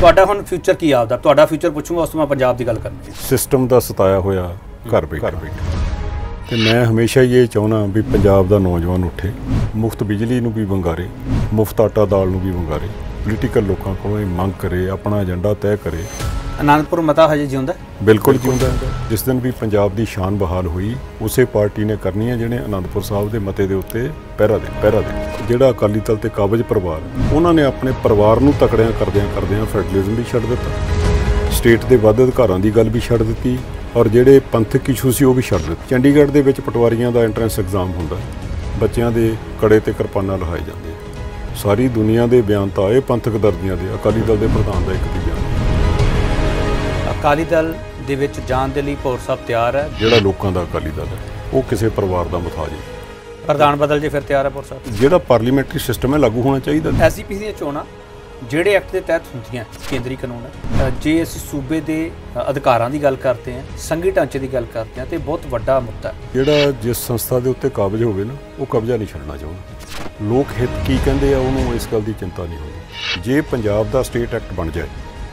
ਤੁਹਾਡਾ ਹੁਣ ਫਿਊਚਰ ਕੀ ਆਪਦਾ ਤੁਹਾਡਾ ਫਿਊਚਰ ਪੁੱਛੂਗਾ ਉਸ ਤੋਂ ਮੈਂ ਪੰਜਾਬ ਦੀ ਗੱਲ ਕਰਨੀ ਸਿਸਟਮ ਦਾ ਸਤਾਇਆ ਹੋਇਆ ਘਰ ਬੈਠ ਤੇ ਮੈਂ ਹਮੇਸ਼ਾ ਹੀ ਇਹ ਚਾਹਣਾ ਵੀ ਪੰਜਾਬ ਦਾ ਨੌਜਵਾਨ ਉੱਠੇ ਮੁਫਤ ਬਿਜਲੀ ਨੂੰ ਵੀ ਵੰਗਾਰੇ ਮੁਫਤ ਆਟਾ ਦਾਲ ਨੂੰ ਵੀ ਵੰਗਾਰੇ ਪੋਲੀਟੀਕਲ ਲੋਕਾਂ ਕੋਲੋਂ ਇਹ ਮੰਗ ਕਰੇ ਆਪਣਾ ਏਜੰਡਾ ਤੈਅ ਕਰੇ ਅਨੰਦਪੁਰ ਮਤਾ ਹਜੇ ਜਿਉਂਦਾ ਬਿਲਕੁਲ ਜਿਉਂਦਾ ਜਿਸ ਦਿਨ ਵੀ ਪੰਜਾਬ ਦੀ ਸ਼ਾਨ ਬਹਾਲ ਹੋਈ ਉਸੇ ਪਾਰਟੀ ਨੇ ਕਰਨੀ ਹੈ ਜਿਹਨੇ ਅਨੰਦਪੁਰ ਸਾਹਿਬ ਦੇ ਮਤੇ ਦੇ ਉੱਤੇ ਪਹਿਰਾ ਦੇ ਪਹਿਰਾ ਦੇ ਜਿਹੜਾ ਅਕਾਲੀ ਦਲ ਤੇ ਕਾਬਜ ਪਰਿਵਾਰ ਉਹਨਾਂ ਨੇ ਆਪਣੇ ਪਰਿਵਾਰ ਨੂੰ ਤਕੜਿਆਂ ਕਰਦਿਆਂ ਕਰਦਿਆਂ ਫੈਡਰਲਿਜ਼ਮ ਵੀ ਛੱਡ ਦਿੱਤਾ ਸਟੇਟ ਦੇ ਵੱਧ ਅਧਿਕਾਰਾਂ ਦੀ ਗੱਲ ਵੀ ਛੱਡ ਦਿੱਤੀ ਔਰ ਜਿਹੜੇ ਪੰਥਕ ਇਸ਼ੂ ਸੀ ਉਹ ਵੀ ਛੱਡ ਦਿੱਤੇ ਚੰਡੀਗੜ੍ਹ ਦੇ ਵਿੱਚ ਪਟਵਾਰੀਆਂ ਦਾ ਐਂਟਰੈਂਸ ਐਗਜ਼ਾਮ ਹੁੰਦਾ ਬੱਚਿਆਂ ਦੇ ਕੜੇ ਤੇ ਕਿਰਪਾਨਾਂ ਲਹਾਏ ਜਾਂਦੇ ਸਾਰੀ ਦੁਨੀਆ ਦੇ ਬਿਆਨ ਤਾਂ ਇਹ ਪੰਥਕ ਦਰਦੀਆਂ ਦੇ ਅਕਾਲੀ ਦਲ ਦੇ ਪ੍ਰਧਾਨ ਦਾ ਇੱਕ ਵੀ ਬਿਆਨ ਅਕਾਲੀ ਦਲ ਦੇ ਵਿੱਚ ਜਾਣ ਦੇ ਲਈ ਪੌਰ ਸਾਹਿਬ ਤਿਆਰ ਹੈ ਜਿਹੜਾ ਲੋਕਾਂ ਦਾ ਅਕਾਲੀ ਦਲ ਹੈ ਉਹ ਕਿਸੇ ਪਰਿਵਾਰ ਦਾ ਮਥਾ ਜੀ ਪ੍ਰਧਾਨ ਬਦਲ ਜੇ ਫਿਰ ਤਿਆਰ ਹੈ ਪੌਰ ਸਾਹਿਬ ਜਿਹੜਾ ਪਾਰਲੀਮੈਂਟਰੀ ਸਿਸਟਮ ਹੈ ਲਾਗੂ ਹੋਣਾ ਚਾਹੀਦਾ ਐਸਪੀਸੀ ਦੀਆਂ ਚੋਣਾਂ ਜਿਹੜੇ ਐਕਟ ਦੇ ਤਹਿਤ ਹੁੰਦੀਆਂ ਕੇਂਦਰੀ ਕਾਨੂੰਨ ਹੈ ਜੇ ਅਸੀਂ ਸੂਬੇ ਦੇ ਅਧਿਕਾਰਾਂ ਦੀ ਗੱਲ ਕਰਦੇ ਹਾਂ ਸੰਘੀ ਢਾਂਚੇ ਦੀ ਗੱਲ ਕਰਦੇ ਹਾਂ ਤੇ ਬਹੁਤ ਵੱਡਾ ਮੁੱਦਾ ਜਿਹੜਾ ਜਿਸ ਸੰਸਥਾ ਦੇ ਉੱਤੇ ਕਾਬਜ ਹੋਵੇ ਨਾ ਉਹ ਕਬਜ਼ਾ ਨਹੀਂ ਛੱਡਣਾ ਚਾਹੁੰਦਾ ਲੋਕ ਹਿੱਤ ਕੀ ਕਹਿੰਦੇ ਆ ਉਹਨੂੰ ਇਸ ਗੱਲ ਦੀ ਚਿੰਤਾ ਨਹੀਂ ਹੋਣੀ ਜੇ ਪੰਜਾਬ ਦਾ ਸਟੇਟ ਐਕਟ ਬਣ ਜਾਏ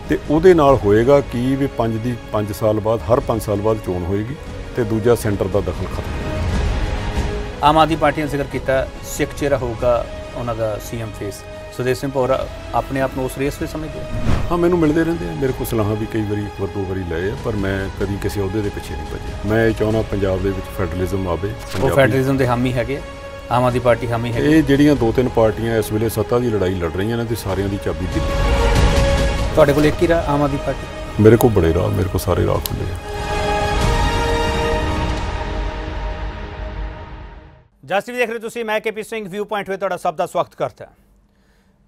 ਤੇ ਉਹਦੇ ਨਾਲ ਹੋਏਗਾ ਕੀ ਵੀ 5 ਦੀ 5 ਸਾਲ ਬਾਅਦ ਹਰ 5 ਸਾਲ ਬਾਅਦ ਚੋਣ ਹੋਏਗੀ ਤੇ ਦੂਜਾ ਸੈਂਟਰ ਦਾ ਦਖਲ ਖਤਮ ਆਮ ਆਦੀ ਪਾਰਟੀ ਨੇ ਜ਼ਿਕਰ ਕੀਤਾ ਸਿੱਖ ਚਿਹਰਾ ਹੋਊਗਾ ਉਹਨਾਂ ਦਾ ਸੀਐਮ ਫੇਸ ਸੁਦੇਸ਼ ਸਿੰਘ ਪੌਰਾ ਆਪਣੇ ਆਪ ਨੂੰ ਉਸ ਰੇਸ ਵਿੱਚ ਸਮਝਦੇ ਹਾਂ ਮੈਨੂੰ ਮਿਲਦੇ ਰਹਿੰਦੇ ਆ ਮੇਰੇ ਕੋਲ ਸਲਾਹਾਂ ਵੀ ਕਈ ਵਾਰੀ ਇੱਕ ਵਾਰ ਦੋ ਵਾਰੀ ਲਏ ਆ ਪਰ ਮੈਂ ਕਦੀ ਕਿਸੇ ਅਹੁਦੇ ਦੇ ਪਿੱਛੇ ਨਹੀਂ ਭੱਜਿਆ ਮੈਂ ਚਾਹੁੰਦਾ ਪੰਜਾਬ ਦੇ ਵਿੱਚ ਫੈਡਰਲਿਜ਼ਮ ਆਵੇ ਉਹ ਫੈਡਰਲਿਜ਼ਮ ਦੇ ਹਾਮੀ ਹੈਗੇ ਆਮ ਆਦੀ ਪਾਰਟੀ ਹਾਮੀ ਹੈ ਇਹ ਜਿਹੜੀਆਂ ਦੋ ਤਿੰਨ ਪਾਰਟੀਆਂ ਇਸ ਵੇਲੇ ਸੱਤਾ ਦੀ ਲੜਾਈ ਲੜ ਰਹੀਆਂ ਨੇ ਤੇ ਸਾਰਿਆਂ ਦੀ ਚਾਬੀ ਦਿੱਲੀ ਤੁਹਾਡੇ ਕੋਲ ਇੱਕ ਹੀ ਰਾ ਆਮ ਆਦੀ ਪਾਰਟੀ ਮੇਰੇ ਕੋਲ ਬੜੇ ਰਾਹ ਮੇਰੇ ਕੋਲ ਸਾਰੇ ਰਾਹ ਖੁੱਲੇ ਆ ਜਸਟ ਵੀ ਦੇਖ ਰਹੇ ਤੁਸੀਂ ਮੈਂ ਕੇਪੀ ਸਿੰਘ ਵਿਊ ਪੁਆਇੰਟ ਵੇ ਤੁਹਾਡਾ ਸਭ ਦਾ ਸਵਾਗਤ ਕਰਦਾ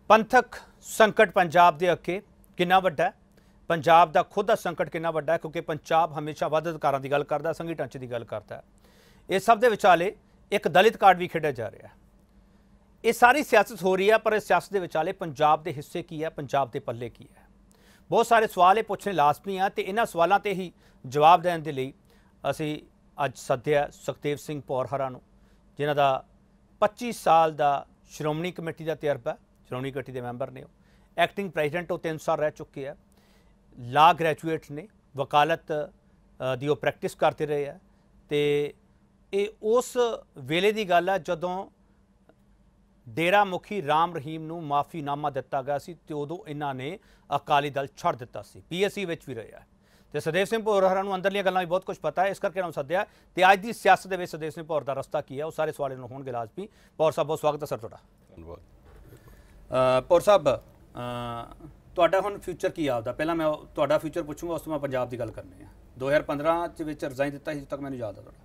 ਪੰਥਕ ਸੰਕਟ ਪੰਜਾਬ ਦੇ ਅੱਕੇ ਕਿੰਨਾ ਵੱਡਾ ਹੈ ਪੰਜਾਬ ਦਾ ਖੁਦ ਦਾ ਸੰਕਟ ਕਿੰਨਾ ਵੱਡਾ ਹੈ ਕਿਉਂਕਿ ਪੰਜਾਬ ਹਮੇਸ਼ਾ ਵੱਧ ਅਧਿਕਾਰਾਂ ਦੀ ਗੱਲ ਕਰਦਾ ਸੰਗੀ ਟੰਚ ਦੀ ਗੱਲ ਕਰਦਾ ਇਹ ਸਭ ਦੇ ਵਿਚਾਲੇ ਇੱਕ ਦਲਿਤ ਕਾਰਡ ਵੀ ਖੇਡਿਆ ਜਾ ਰਿਹਾ ਹੈ ਇਹ ਸਾਰੀ ਸਿਆਸਤ ਹੋ ਰਹੀ ਹੈ ਪਰ ਇਸ ਸਿਆਸਤ ਦੇ ਵਿਚਾਲੇ ਪੰਜਾਬ ਦੇ ਹਿੱਸੇ ਕੀ ਹੈ ਪੰਜਾਬ ਦੇ ਪੱਲੇ ਕੀ ਹੈ ਬਹੁਤ ਸਾਰੇ ਸਵਾਲ ਇਹ ਪੁੱਛਣੇ ਲਾਜ਼ਮੀ ਆ ਤੇ ਇਹਨਾਂ ਸਵਾਲਾਂ ਤੇ ਹੀ ਜਵਾਬ ਦੇਣ ਦੇ ਲਈ ਅਸੀਂ ਅੱਜ ਸੱਦਿਆ ਸੁਖਦੇਵ ਸਿੰਘ ਪੌਰਹਰਾ ਨੂੰ ਜਿਨ੍ਹਾਂ ਦਾ 25 ਸਾਲ ਦਾ ਸ਼੍ਰੋਮਣੀ ਕਮੇਟੀ ਦਾ ਤਜਰਬਾ ਸ਼੍ਰੋਮਣੀ ਕਮੇਟੀ ਦੇ ਮੈਂਬਰ ਨੇ ਉਹ ਐਕਟਿੰਗ ਪ੍ਰੈਜ਼ੀਡੈਂਟ ਉਹ 3 ਸਾਲ ਰਹਿ ਚੁੱਕੇ ਆ ਲਾ ਗ੍ਰੈਜੂਏਟ ਨੇ ਵਕਾਲਤ ਦੀ ਉਹ ਪ੍ਰੈਕਟਿਸ ਕਰਦੇ ਰਹੇ ਆ ਤੇ ਇਹ ਉਸ ਵੇਲੇ ਦੀ ਗੱਲ ਆ ਜਦੋਂ ਡੇਰਾ ਮੁਖੀ ਰਾਮ ਰਹੀਮ ਨੂੰ ਮਾਫੀਨਾਮਾ ਦਿੱਤਾ ਗਿਆ ਸੀ ਤੇ ਉਦੋਂ ਇਹਨਾਂ ਨੇ ਅਕਾਲੀ ਦਲ ਛੱਡ ਦਿੱਤਾ ਸੀ ਪੀਐਸਸੀ ਵਿੱਚ ਵੀ ਰਿਹਾ ਤੇ ਸਦੇਵ ਸਿੰਘ ਭੌਰ ਹਰਾਂ ਨੂੰ ਅੰਦਰਲੀਆਂ ਗੱਲਾਂ ਵੀ ਬਹੁਤ ਕੁਝ ਪਤਾ ਹੈ ਇਸ ਕਰਕੇ ਉਹਨਾਂ ਸੱਦਿਆ ਤੇ ਅੱਜ ਦੀ ਸਿਆਸਤ ਦੇ ਵਿੱਚ ਸਦੇਵ ਸਿੰਘ ਪੌਰ ਦਾ ਰਸਤਾ ਕੀ ਹੈ ਉਹ ਸਾਰੇ ਸਵਾਲ ਇਹਨਾਂ ਹੋਣਗੇ ਲਾਜ਼ਮੀ ਪੌਰ ਸਾਹਿਬ ਬਹੁਤ ਸਵਾਗਤ ਹੈ ਸਰ ਤੁਹਾਡਾ ਧੰਨਵਾਦ ਪੌਰ ਸਾਹਿਬ ਤੁਹਾਡਾ ਹੁਣ ਫਿਊਚਰ ਕੀ ਆਪਦਾ ਪਹਿਲਾਂ ਮੈਂ ਤੁਹਾਡਾ ਫਿਊਚਰ ਪੁੱਛੂੰਗਾ ਉਸ ਤੋਂ ਮੈਂ ਪੰਜਾਬ ਦੀ ਗੱਲ ਕਰਨੀ ਹੈ 2015 ਚ ਵਿੱਚ ਰਿਜ਼ਾਈਨ ਦਿੱਤਾ ਸੀ ਤੱਕ ਮੈਨੂੰ ਯਾਦ ਹੈ ਤੁਹਾਡਾ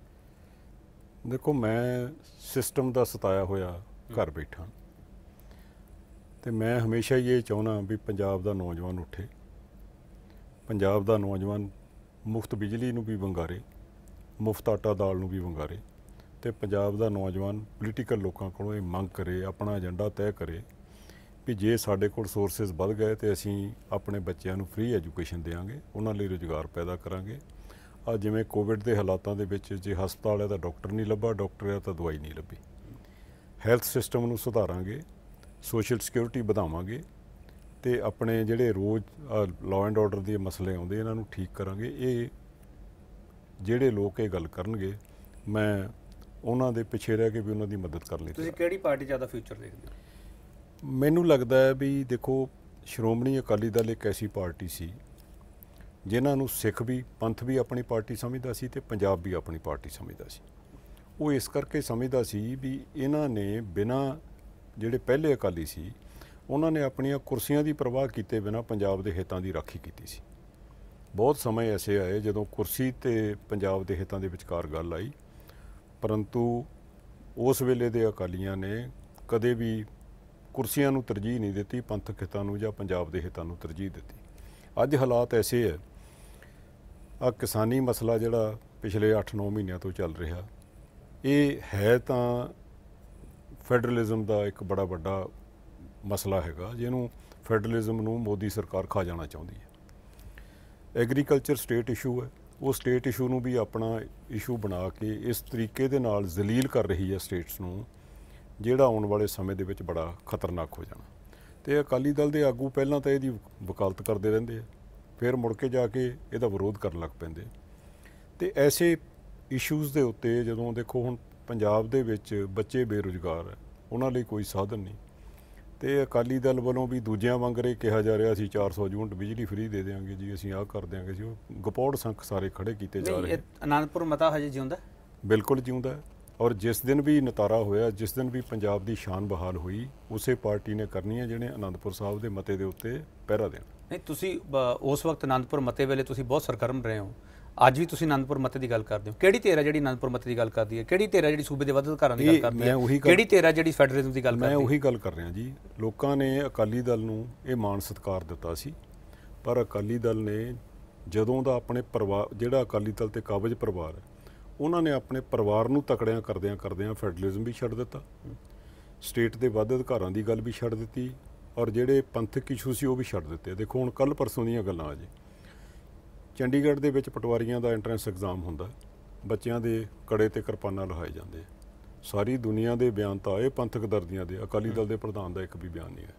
ਦੇਖੋ ਮੈਂ ਸਿਸਟਮ ਦਾ ਸਤਾਇਆ ਹੋਇਆ ਘਰ ਬੈਠਾ ਤੇ ਮੈਂ ਹਮੇਸ਼ਾ ਹੀ ਇਹ ਚਾਹਣਾ ਵੀ ਪੰਜਾਬ ਦਾ ਨੌਜਵਾਨ ਉੱਠੇ ਪੰਜਾਬ ਦਾ ਨੌਜਵਾਨ ਮੁਫਤ ਬਿਜਲੀ ਨੂੰ ਵੀ ਵੰਗਾਰੇ ਮੁਫਤ ਆਟਾ ਦਾਲ ਨੂੰ ਵੀ ਵੰਗਾਰੇ ਤੇ ਪੰਜਾਬ ਦਾ ਨੌਜਵਾਨ ਪੋਲੀਟੀਕਲ ਲੋਕਾਂ ਕੋਲੋਂ ਇਹ ਮੰਗ ਕਰੇ ਆਪਣਾ ਏਜੰਡਾ ਤੈਅ ਕਰੇ ਕਿ ਜੇ ਸਾਡੇ ਕੋਲ ਸੋਰਸਸ ਵੱਧ ਗਏ ਤੇ ਅਸੀਂ ਆਪਣੇ ਬੱਚਿਆਂ ਨੂੰ ਫ੍ਰੀ ਐਜੂਕੇਸ਼ਨ ਦੇਵਾਂਗੇ ਉਹਨਾਂ ਲਈ ਰੋਜ਼ਗਾਰ ਪੈਦਾ ਕਰਾਂਗੇ ਆ ਜਿਵੇਂ ਕੋਵਿਡ ਦੇ ਹਾਲਾਤਾਂ ਦੇ ਵਿੱਚ ਜੇ ਹਸਪਤਾਲ ਹੈ ਤਾਂ ਡਾਕਟਰ ਨਹੀਂ ਲੱਭਾ ਡਾਕਟਰ ਹੈ ਤਾਂ ਦਵਾਈ ਨਹੀਂ ਲੱਭੀ ਹੈਲਥ ਸਿਸਟਮ ਨੂੰ ਸੁਧਾਰਾਂਗੇ ਸੋਸ਼ਲ ਸਿਕਿਉਰਿਟੀ ਵਧਾਵਾਂਗੇ ਤੇ ਆਪਣੇ ਜਿਹੜੇ ਰੋਜ਼ ਲਾਅ ਐਂਡ ਆਰਡਰ ਦੇ ਮਸਲੇ ਆਉਂਦੇ ਇਹਨਾਂ ਨੂੰ ਠੀਕ ਕਰਾਂਗੇ ਇਹ ਜਿਹੜੇ ਲੋਕ ਇਹ ਗੱਲ ਕਰਨਗੇ ਮੈਂ ਉਹਨਾਂ ਦੇ ਪਿੱਛੇ ਰਹਿ ਕੇ ਵੀ ਉਹਨਾਂ ਦੀ ਮਦਦ ਕਰ ਲਈ ਤੁਸੀਂ ਕਿਹੜੀ ਪਾਰਟੀ ਜ਼ਿਆਦਾ ਫਿਊਚਰ ਦੇਖਦੇ ਹੋ ਮੈਨੂੰ ਲੱਗਦਾ ਹੈ ਵੀ ਦੇਖੋ ਸ਼੍ਰੋਮਣੀ ਅਕਾਲੀ ਦਲ ਇੱਕ ਐਸੀ ਪਾਰਟੀ ਸੀ ਜਿਨ੍ਹਾਂ ਨੂੰ ਸਿੱਖ ਵੀ ਪੰਥ ਵੀ ਆਪਣੀ ਪਾਰਟੀ ਸਮਝਦਾ ਸੀ ਤੇ ਪੰਜਾਬ ਵੀ ਆਪਣੀ ਪਾਰਟੀ ਸਮਝਦਾ ਸੀ ਉਹ ਇਸ ਕਰਕੇ ਸਮਝਦਾ ਸੀ ਵੀ ਇਹਨਾਂ ਨੇ ਬਿਨਾ ਜਿਹੜੇ ਪਹਿਲੇ ਅਕਾਲੀ ਸੀ ਉਹਨਾਂ ਨੇ ਆਪਣੀਆਂ ਕੁਰਸੀਆਂ ਦੀ ਪਰਵਾਹ ਕੀਤੇ ਬਿਨਾ ਪੰਜਾਬ ਦੇ ਹਿੱਤਾਂ ਦੀ ਰਾਖੀ ਕੀਤੀ ਸੀ ਬਹੁਤ ਸਮੇਂ ਐਸੇ ਆਏ ਜਦੋਂ ਕੁਰਸੀ ਤੇ ਪੰਜਾਬ ਦੇ ਹਿੱਤਾਂ ਦੇ ਵਿਚਕਾਰ ਗੱਲ ਆਈ ਪਰੰਤੂ ਉਸ ਵੇਲੇ ਦੇ ਅਕਾਲੀਆਂ ਨੇ ਕਦੇ ਵੀ ਕੁਰਸੀਆਂ ਨੂੰ ਤਰਜੀਹ ਨਹੀਂ ਦਿੱਤੀ ਪੰਥਕ ਹਿੱਤਾਂ ਨੂੰ ਜਾਂ ਪੰਜਾਬ ਦੇ ਹਿੱਤਾਂ ਨੂੰ ਤਰਜੀਹ ਦਿੱਤੀ ਅੱਜ ਹਾਲਾਤ ਐਸੇ ਹੈ ਆ ਕਿਸਾਨੀ ਮਸਲਾ ਜਿਹੜਾ ਪਿਛਲੇ 8-9 ਮਹੀਨਿਆਂ ਤੋਂ ਚੱਲ ਰਿਹਾ ਇਹ ਹੈ ਤਾਂ ਫੈਡਰਲਿਜ਼ਮ ਦਾ ਇੱਕ ਬੜਾ ਵੱਡਾ ਮਸਲਾ ਹੈਗਾ ਜਿਹਨੂੰ ਫੈਡਰਲਿਜ਼ਮ ਨੂੰ ਮੋਦੀ ਸਰਕਾਰ ਖਾ ਜਾਣਾ ਚਾਹੁੰਦੀ ਹੈ ਐਗਰੀਕਲਚਰ ਸਟੇਟ ਇਸ਼ੂ ਹੈ ਉਹ ਸਟੇਟ ਇਸ਼ੂ ਨੂੰ ਵੀ ਆਪਣਾ ਇਸ਼ੂ ਬਣਾ ਕੇ ਇਸ ਤਰੀਕੇ ਦੇ ਨਾਲ ਜ਼ਲੀਲ ਕਰ ਰਹੀ ਹੈ ਸਟੇਟਸ ਨੂੰ ਜਿਹੜਾ ਆਉਣ ਵਾਲੇ ਸਮੇਂ ਦੇ ਵਿੱਚ ਬੜਾ ਖਤਰਨਾਕ ਹੋ ਜਾਣਾ ਤੇ ਅਕਾਲੀ ਦਲ ਦੇ ਆਗੂ ਪਹਿਲਾਂ ਤਾਂ ਇਹਦੀ ਵਕਾਲਤ ਕਰਦੇ ਰਹਿੰਦੇ ਆ ਫਿਰ ਮੁੜ ਕੇ ਜਾ ਕੇ ਇਹਦਾ ਵਿਰੋਧ ਕਰਨ ਲੱਗ ਪੈਂਦੇ ਤੇ ਐਸੇ ਇਸ਼ੂਜ਼ ਦੇ ਉੱਤੇ ਜਦੋਂ ਦੇਖੋ ਹੁਣ ਪੰਜਾਬ ਦੇ ਵਿੱਚ ਬੱਚੇ ਬੇਰੁਜ਼ਗਾਰ ਹੈ ਉਹਨਾਂ ਲਈ ਕੋਈ ਸਾਧਨ ਨਹੀਂ ਤੇ ਅਕਾਲੀ ਦਲ ਵੱਲੋਂ ਵੀ ਦੂਜਿਆਂ ਵਾਂਗ ਰੇ ਕਿਹਾ ਜਾ ਰਿਹਾ ਸੀ 400 ਯੂਨਿਟ ਬਿਜਲੀ ਫ੍ਰੀ ਦੇ ਦੇਵਾਂਗੇ ਜੀ ਅਸੀਂ ਆਹ ਕਰ ਦੇਵਾਂਗੇ ਜੀ ਉਹ ਗਪੌੜ ਸੰਖ ਸਾਰੇ ਖੜੇ ਕੀਤੇ ਜਾ ਰਹੇ ਨੇ ਅਨੰਦਪੁਰ ਮਤਾ ਹਜੇ ਜਿਉਂਦਾ ਬਿਲਕੁਲ ਜਿਉਂਦਾ ਔਰ ਜਿਸ ਦਿਨ ਵੀ ਨਤਾਰਾ ਹੋਇਆ ਜਿਸ ਦਿਨ ਵੀ ਪੰਜਾਬ ਦੀ ਸ਼ਾਨ ਬਹਾਲ ਹੋਈ ਉਸੇ ਪਾਰਟੀ ਨੇ ਕਰਨੀ ਹੈ ਜਿਹਨੇ ਅਨੰਦਪੁਰ ਸਾਹਿਬ ਦੇ ਮਤੇ ਦੇ ਉੱਤੇ ਪਹਿਰਾ ਦੇਣਾ ਨਹੀਂ ਤੁਸੀਂ ਉਸ ਵਕਤ ਆਨੰਦਪੁਰ ਮਤੇ ਵੇਲੇ ਤੁਸੀਂ ਬਹੁਤ ਸਰਗਰਮ ਰਹੇ ਹੋ ਅੱਜ ਵੀ ਤੁਸੀਂ ਆਨੰਦਪੁਰ ਮਤੇ ਦੀ ਗੱਲ ਕਰਦੇ ਹੋ ਕਿਹੜੀ ਤੇਰਾ ਜਿਹੜੀ ਆਨੰਦਪੁਰ ਮਤੇ ਦੀ ਗੱਲ ਕਰਦੀ ਹੈ ਕਿਹੜੀ ਤੇਰਾ ਜਿਹੜੀ ਸੂਬੇ ਦੇ ਵੱਧ ਘਰਾਂ ਦੀ ਗੱਲ ਕਰਦੀ ਹੈ ਕਿਹੜੀ ਤੇਰਾ ਜਿਹੜੀ ਫੈਡਰਲਿਜ਼ਮ ਦੀ ਗੱਲ ਕਰਦੀ ਹੈ ਮੈਂ ਉਹੀ ਗੱਲ ਕਰ ਰਿਹਾ ਜੀ ਲੋਕਾਂ ਨੇ ਅਕਾਲੀ ਦਲ ਨੂੰ ਇਹ ਮਾਣ ਸਤਕਾਰ ਦਿੱਤਾ ਸੀ ਪਰ ਅਕਾਲੀ ਦਲ ਨੇ ਜਦੋਂ ਦਾ ਆਪਣੇ ਪਰਿਵਾਰ ਜਿਹੜਾ ਅਕਾਲੀ ਦਲ ਤੇ ਕਾਬਜ ਪਰਿਵਾਰ ਹੈ ਉਹਨਾਂ ਨੇ ਆਪਣੇ ਪਰਿਵਾਰ ਨੂੰ ਤਕੜਿਆਂ ਕਰਦਿਆਂ ਕਰਦਿਆਂ ਫੈਡਰਲਿਜ਼ਮ ਵੀ ਛੱਡ ਦਿੱਤਾ ਸਟੇਟ ਦੇ ਵੱਧ ਅਧਿਕਾਰਾਂ ਦੀ ਗੱਲ ਵੀ ਛੱਡ ਦਿੱਤੀ ਔਰ ਜਿਹੜੇ ਪੰਥਕ ਇਸ਼ੂ ਸੀ ਉਹ ਵੀ ਛੱਡ ਦਿੱਤੇ ਦੇਖੋ ਹੁਣ ਕੱਲ ਪਰਸੋਂ ਦੀਆਂ ਗੱਲਾਂ ਆ ਜੀ ਚੰਡੀਗੜ੍ਹ ਦੇ ਵਿੱਚ ਪਟਵਾਰੀਆਂ ਦਾ ਐਂਟਰੈਂਸ ਐਗਜ਼ਾਮ ਹੁੰਦਾ ਬੱਚਿਆਂ ਦੇ ਕੜੇ ਤੇ ਕਿਰਪਾਨਾਂ ਲਹਾਏ ਜਾਂਦੇ ਸਾਰੀ ਦੁਨੀਆ ਦੇ ਬਿਆਨ ਤਾਂ ਇਹ ਪੰਥਕ ਦਰਦੀਆਂ ਦੇ ਅਕਾਲੀ ਦਲ ਦੇ ਪ੍ਰਧਾਨ ਦਾ ਇੱਕ ਵੀ ਬਿਆਨ ਨਹੀਂ ਹੈ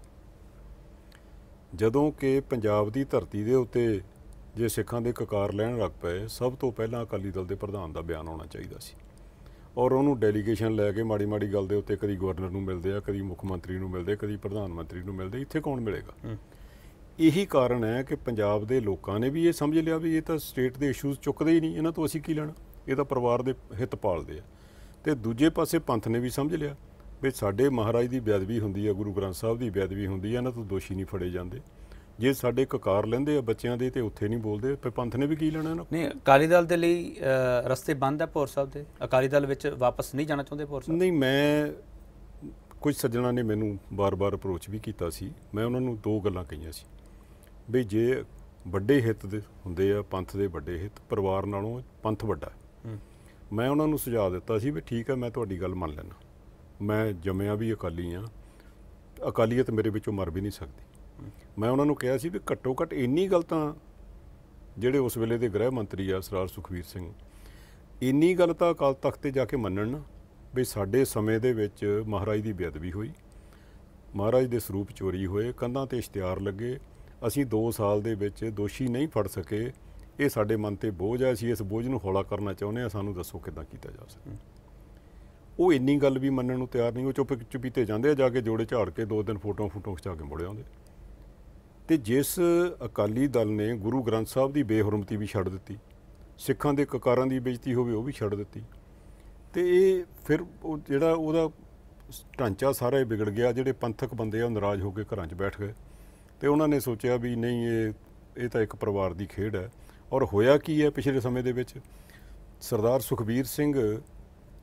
ਜਦੋਂ ਕਿ ਪੰਜਾਬ ਦੀ ਧਰਤੀ ਦੇ ਉੱਤੇ ਜੇ ਸਿੱਖਾਂ ਦੇ ਕਕਾਰ ਲੈਣ ਲੱਗ ਪਏ ਸਭ ਤੋਂ ਪਹਿਲਾਂ ਅਕਾਲੀ ਦਲ ਦੇ ਪ੍ਰਧਾਨ ਦਾ ਬਿਆਨ ਆਉਣਾ ਚਾਹੀਦਾ ਸੀ ਔਰ ਉਹਨੂੰ ਡੈਲੀਗੇਸ਼ਨ ਲੈ ਕੇ ਮਾੜੀ ਮਾੜੀ ਗੱਲ ਦੇ ਉੱਤੇ ਕਦੀ ਗਵਰਨਰ ਨੂੰ ਮਿਲਦੇ ਆ ਕਦੀ ਮੁੱਖ ਮੰਤਰੀ ਨੂੰ ਮਿਲਦੇ ਕਦੀ ਪ੍ਰਧਾਨ ਮੰਤਰੀ ਨੂੰ ਮਿਲਦੇ ਇੱਥੇ ਕੌਣ ਮਿਲੇਗਾ ਇਹੀ ਕਾਰਨ ਹੈ ਕਿ ਪੰਜਾਬ ਦੇ ਲੋਕਾਂ ਨੇ ਵੀ ਇਹ ਸਮਝ ਲਿਆ ਵੀ ਇਹ ਤਾਂ ਸਟੇਟ ਦੇ ਇਸ਼ੂਜ਼ ਚੁੱਕਦੇ ਹੀ ਨਹੀਂ ਇਹਨਾਂ ਤੋਂ ਅਸੀਂ ਕੀ ਲੈਣਾ ਇਹ ਤਾਂ ਪਰਿਵਾਰ ਦੇ ਹਿੱਤ ਪਾਲਦੇ ਆ ਤੇ ਦੂਜੇ ਪਾਸੇ ਪੰਥ ਨੇ ਵੀ ਸਮਝ ਲਿਆ ਵੀ ਸਾਡੇ ਮਹਾਰਾਜ ਦੀ ਬੇਅਦਬੀ ਹੁੰਦੀ ਆ ਗੁਰੂ ਗ੍ਰੰਥ ਸਾਹਿਬ ਦੀ ਬੇਅਦਬੀ ਹੁੰਦੀ ਆ ਇਹਨਾਂ ਤੋਂ ਦੋਸ਼ੀ ਨਹੀਂ ਫੜੇ ਜਾਂਦੇ ਜੇ ਸਾਡੇ ਕਕਾਰ ਲੈਂਦੇ ਆ ਬੱਚਿਆਂ ਦੇ ਤੇ ਉੱਥੇ ਨਹੀਂ ਬੋਲਦੇ ਤੇ ਪੰਥ ਨੇ ਵੀ ਕੀ ਲੈਣਾ ਨਾ ਨਹੀਂ ਅਕਾਲੀ ਦਲ ਦੇ ਲਈ ਰਸਤੇ ਬੰਦ ਆ ਪੌਰ ਸਾਹਿਬ ਦੇ ਅਕਾਲੀ ਦਲ ਵਿੱਚ ਵਾਪਸ ਨਹੀਂ ਜਾਣਾ ਚਾਹੁੰਦੇ ਪੌਰ ਸਾਹਿਬ ਨਹੀਂ ਮੈਂ ਕੁਝ ਸੱਜਣਾ ਨੇ ਮੈਨੂੰ ਬਾਰ-ਬਾਰ ਅਪਰੋਚ ਵੀ ਕੀਤਾ ਸੀ ਮੈਂ ਉਹਨਾਂ ਨੂੰ ਦੋ ਗੱਲਾਂ ਕਹੀਆਂ ਸੀ ਵੀ ਜੇ ਵੱਡੇ ਹਿੱਤ ਦੇ ਹੁੰਦੇ ਆ ਪੰਥ ਦੇ ਵੱਡੇ ਹਿੱਤ ਪਰਿਵਾਰ ਨਾਲੋਂ ਪੰਥ ਵੱਡਾ ਮੈਂ ਉਹਨਾਂ ਨੂੰ ਸੁਝਾਅ ਦਿੱਤਾ ਸੀ ਵੀ ਠੀਕ ਹੈ ਮੈਂ ਤੁਹਾਡੀ ਗੱਲ ਮੰਨ ਲੈਣਾ ਮੈਂ ਜੰਮਿਆ ਵੀ ਅਕਾਲੀ ਆ ਅਕਾਲੀਅਤ ਮੇਰੇ ਵਿੱਚੋਂ ਮਰ ਵੀ ਨਹੀਂ ਸਕਦੀ ਮੈਂ ਉਹਨਾਂ ਨੂੰ ਕਿਹਾ ਸੀ ਵੀ ਘੱਟੋ ਘੱਟ ਇੰਨੀ ਗੱਲ ਤਾਂ ਜਿਹੜੇ ਉਸ ਵੇਲੇ ਦੇ ਗ੍ਰਹਿ ਮੰਤਰੀ ਆ ਸਰਾਰ ਸੁਖਵੀਰ ਸਿੰਘ ਇੰਨੀ ਗੱਲ ਤਾਂ ਅਕਾਲ ਤਖਤ ਤੇ ਜਾ ਕੇ ਮੰਨਣ ਨਾ ਵੀ ਸਾਡੇ ਸਮੇਂ ਦੇ ਵਿੱਚ ਮਹਾਰਾਜ ਦੀ ਬੇਅਦਬੀ ਹੋਈ ਮਹਾਰਾਜ ਦੇ ਸਰੂਪ ਚੋਰੀ ਹੋਏ ਕੰਧਾਂ ਤੇ ਇਸ਼ਤਿਹਾਰ ਲੱਗੇ ਅਸੀਂ 2 ਸਾਲ ਦੇ ਵਿੱਚ ਦੋਸ਼ੀ ਨਹੀਂ ਫੜ ਸਕੇ ਇਹ ਸਾਡੇ ਮਨ ਤੇ ਬੋਝ ਆ ਅਸੀਂ ਇਸ ਬੋਝ ਨੂੰ ਹੌਲਾ ਕਰਨਾ ਚਾਹੁੰਦੇ ਆ ਸਾਨੂੰ ਦੱਸੋ ਕਿਦਾਂ ਕੀਤਾ ਜਾ ਸਕਦਾ ਉਹ ਇੰਨੀ ਗੱਲ ਵੀ ਮੰਨਣ ਨੂੰ ਤਿਆਰ ਨਹੀਂ ਉਹ ਚੁੱਪ ਤੇ ਜਾਂਦੇ ਆ ਜਾ ਕੇ ਜੋੜੇ ਝਾੜ ਕੇ ਦੋ ਦਿਨ ਫੋਟੋ ਫੋਟੋ ਖਿਚਾ ਕੇ ਮੁੜ ਆਉਂਦੇ ਤੇ ਜਿਸ ਅਕਾਲੀ ਦਲ ਨੇ ਗੁਰੂ ਗ੍ਰੰਥ ਸਾਹਿਬ ਦੀ ਬੇਹਰਮਤੀ ਵੀ ਛੱਡ ਦਿੱਤੀ ਸਿੱਖਾਂ ਦੇ ਕਕਾਰਾਂ ਦੀ ਬੇਇੱਜ਼ਤੀ ਹੋਵੇ ਉਹ ਵੀ ਛੱਡ ਦਿੱਤੀ ਤੇ ਇਹ ਫਿਰ ਉਹ ਜਿਹੜਾ ਉਹਦਾ ਢਾਂਚਾ ਸਾਰਾ ਹੀ ਵਿਗੜ ਗਿਆ ਜਿਹੜੇ ਪੰਥਕ ਬੰਦੇ ਆ ਉਹ ਨਾਰਾਜ਼ ਹੋ ਕੇ ਘਰਾਂ 'ਚ ਬੈਠ ਗਏ ਤੇ ਉਹਨਾਂ ਨੇ ਸੋਚਿਆ ਵੀ ਨਹੀਂ ਇਹ ਇਹ ਤਾਂ ਇੱਕ ਪਰਿਵਾਰ ਦੀ ਖੇਡ ਹੈ ਔਰ ਹੋਇਆ ਕੀ ਹੈ ਪਿਛਲੇ ਸਮੇਂ ਦੇ ਵਿੱਚ ਸਰਦਾਰ ਸੁਖਬੀਰ ਸਿੰਘ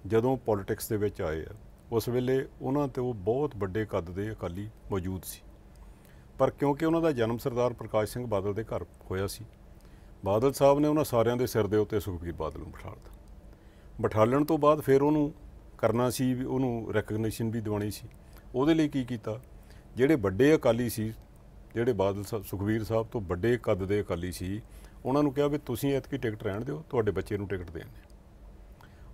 ਜਦੋਂ ਪੋਲਿਟਿਕਸ ਦੇ ਵਿੱਚ ਆਏ ਆ ਉਸ ਵੇਲੇ ਉਹਨਾਂ ਤੇ ਉਹ ਬਹੁਤ ਵੱਡੇ ਕੱਦ ਦੇ ਅਕਾਲੀ ਮੌਜੂਦ ਸੀ ਪਰ ਕਿਉਂਕਿ ਉਹਨਾਂ ਦਾ ਜਨਮ ਸਰਦਾਰ ਪ੍ਰਕਾਸ਼ ਸਿੰਘ ਬਾਦਲ ਦੇ ਘਰ ਹੋਇਆ ਸੀ ਬਾਦਲ ਸਾਹਿਬ ਨੇ ਉਹਨਾਂ ਸਾਰਿਆਂ ਦੇ ਸਿਰ ਦੇ ਉੱਤੇ ਸੁਖਬੀਰ ਬਾਦਲ ਨੂੰ ਬਿਠਾ ਦਿੱਤਾ ਬਿਠਾਲਣ ਤੋਂ ਬਾਅਦ ਫਿਰ ਉਹਨੂੰ ਕਰਨਾ ਸੀ ਉਹਨੂੰ ਰੈਕਗਨੀਸ਼ਨ ਵੀ ਦਿਵਾਉਣੀ ਸੀ ਉਹਦੇ ਲਈ ਕੀ ਕੀਤਾ ਜਿਹੜੇ ਵੱਡੇ ਅਕਾਲੀ ਸੀ ਜਿਹੜੇ ਬਾਦਲ ਸਾਹਿਬ ਸੁਖਵੀਰ ਸਾਹਿਬ ਤੋਂ ਵੱਡੇ ਕੱਦ ਦੇ ਅਕਾਲੀ ਸੀ ਉਹਨਾਂ ਨੂੰ ਕਿਹਾ ਵੀ ਤੁਸੀਂ ਇਤਕੀ ਟਿਕਟ ਰਹਿਣ ਦਿਓ ਤੁਹਾਡੇ ਬੱਚੇ ਨੂੰ ਟਿਕਟ ਦੇਣ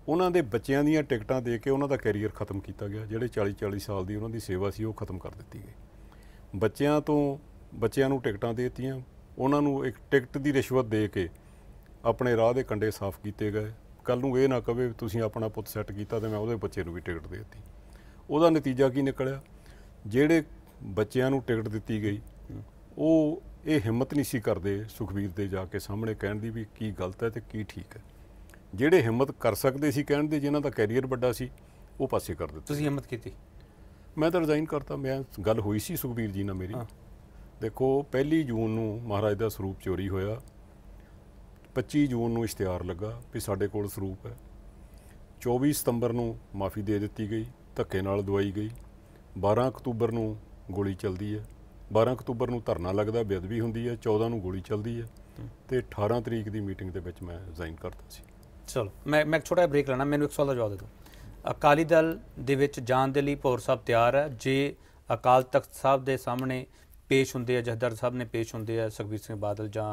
ਉਹਨਾਂ ਦੇ ਬੱਚਿਆਂ ਦੀਆਂ ਟਿਕਟਾਂ ਦੇ ਕੇ ਉਹਨਾਂ ਦਾ ਕੈਰੀਅਰ ਖਤਮ ਕੀਤਾ ਗਿਆ ਜਿਹੜੇ 40 40 ਸਾਲ ਦੀ ਉਹਨਾਂ ਦੀ ਸੇਵਾ ਸੀ ਉਹ ਖਤਮ ਕਰ ਦਿੱਤੀ ਗਈ ਬੱਚਿਆਂ ਤੋਂ ਬੱਚਿਆਂ ਨੂੰ ਟਿਕਟਾਂ ਦੇਤੀਆਂ ਉਹਨਾਂ ਨੂੰ ਇੱਕ ਟਿਕਟ ਦੀ ਰਿਸ਼ਵਤ ਦੇ ਕੇ ਆਪਣੇ ਰਾਹ ਦੇ ਕੰਡੇ ਸਾਫ਼ ਕੀਤੇ ਗਏ ਕੱਲ ਨੂੰ ਇਹ ਨਾ ਕਵੇ ਤੁਸੀਂ ਆਪਣਾ ਪੁੱਤ ਸੈੱਟ ਕੀਤਾ ਤੇ ਮੈਂ ਉਹਦੇ ਬੱਚੇ ਨੂੰ ਵੀ ਟਿਕਟ ਦੇਤੀ ਉਹਦਾ ਨਤੀਜਾ ਕੀ ਨਿਕਲਿਆ ਜਿਹੜੇ ਬੱਚਿਆਂ ਨੂੰ ਟਿਕਟ ਦਿੱਤੀ ਗਈ ਉਹ ਇਹ ਹਿੰਮਤ ਨਹੀਂ ਸੀ ਕਰਦੇ ਸੁਖਵੀਰ ਦੇ ਜਾ ਕੇ ਸਾਹਮਣੇ ਕਹਿਣ ਦੀ ਵੀ ਕੀ ਗਲਤ ਹੈ ਤੇ ਕੀ ਠੀਕ ਹੈ ਜਿਹੜੇ ਹਿੰਮਤ ਕਰ ਸਕਦੇ ਸੀ ਕਹਿਣ ਦੇ ਜਿਨ੍ਹਾਂ ਦਾ ਕੈਰੀਅਰ ਵੱਡਾ ਸੀ ਉਹ ਪਾਸੇ ਕਰ ਦਿੱਤੇ ਤੁਸੀਂ ਹਿੰਮਤ ਕੀਤੀ ਮੈਂ ਤਾਂ ਰਿਜ਼ਾਈਨ ਕਰਤਾ ਮੈਂ ਗੱਲ ਹੋਈ ਸੀ ਸੁਖਬੀਰ ਜੀ ਨਾਲ ਮੇਰੀ ਦੇਖੋ 1 ਜੂਨ ਨੂੰ ਮਹਾਰਾਜ ਦਾ ਸਰੂਪ ਚੋਰੀ ਹੋਇਆ 25 ਜੂਨ ਨੂੰ ਇਸ਼ਤਿਹਾਰ ਲੱਗਾ ਵੀ ਸਾਡੇ ਕੋਲ ਸਰੂਪ ਹੈ 24 ਸਤੰਬਰ ਨੂੰ ਮਾਫੀ ਦੇ ਦਿੱਤੀ ਗਈ ਧੱਕੇ ਨਾਲ ਦਵਾਈ ਗਈ 12 ਅਕਤੂਬਰ ਨੂੰ ਗੋਲੀ ਚੱਲਦੀ ਹੈ 12 ਅਕਤੂਬਰ ਨੂੰ ਧਰਨਾ ਲੱਗਦਾ ਬੇਅਦਬੀ ਹੁੰਦੀ ਹੈ 14 ਨੂੰ ਗੋਲੀ ਚੱਲਦੀ ਹੈ ਤੇ 18 ਤਰੀਕ ਦੀ ਮੀਟਿੰਗ ਦੇ ਵਿੱਚ ਮੈਂ ਰਿਜ਼ਾਈਨ ਕਰਤਾ ਸੀ ਚਲੋ ਮੈਂ ਮੈਂ ਇੱਕ ਛੋਟਾ ਬ੍ਰੇਕ ਲੈਣਾ ਮੈਨੂੰ ਇੱਕ ਸਵਾਲ ਦਾ ਜਵਾਬ ਦੇ ਦਿਓ ਅਕਾਲੀ ਦਲ ਦੇ ਵਿੱਚ ਜਾਣ ਦੇ ਲਈ ਪੌਰ ਸਾਹਿਬ ਤਿਆਰ ਹੈ ਜੇ ਅਕਾਲ ਤਖਤ ਸਾਹਿਬ ਦੇ ਸਾਹਮਣੇ ਪੇਸ਼ ਹੁੰਦੇ ਆ ਜਹਦਰ ਸਾਹਿਬ ਨੇ ਪੇਸ਼ ਹੁੰਦੇ ਆ ਸੁਖਬੀਰ ਸਿੰਘ ਬਾਦਲ ਜਾਂ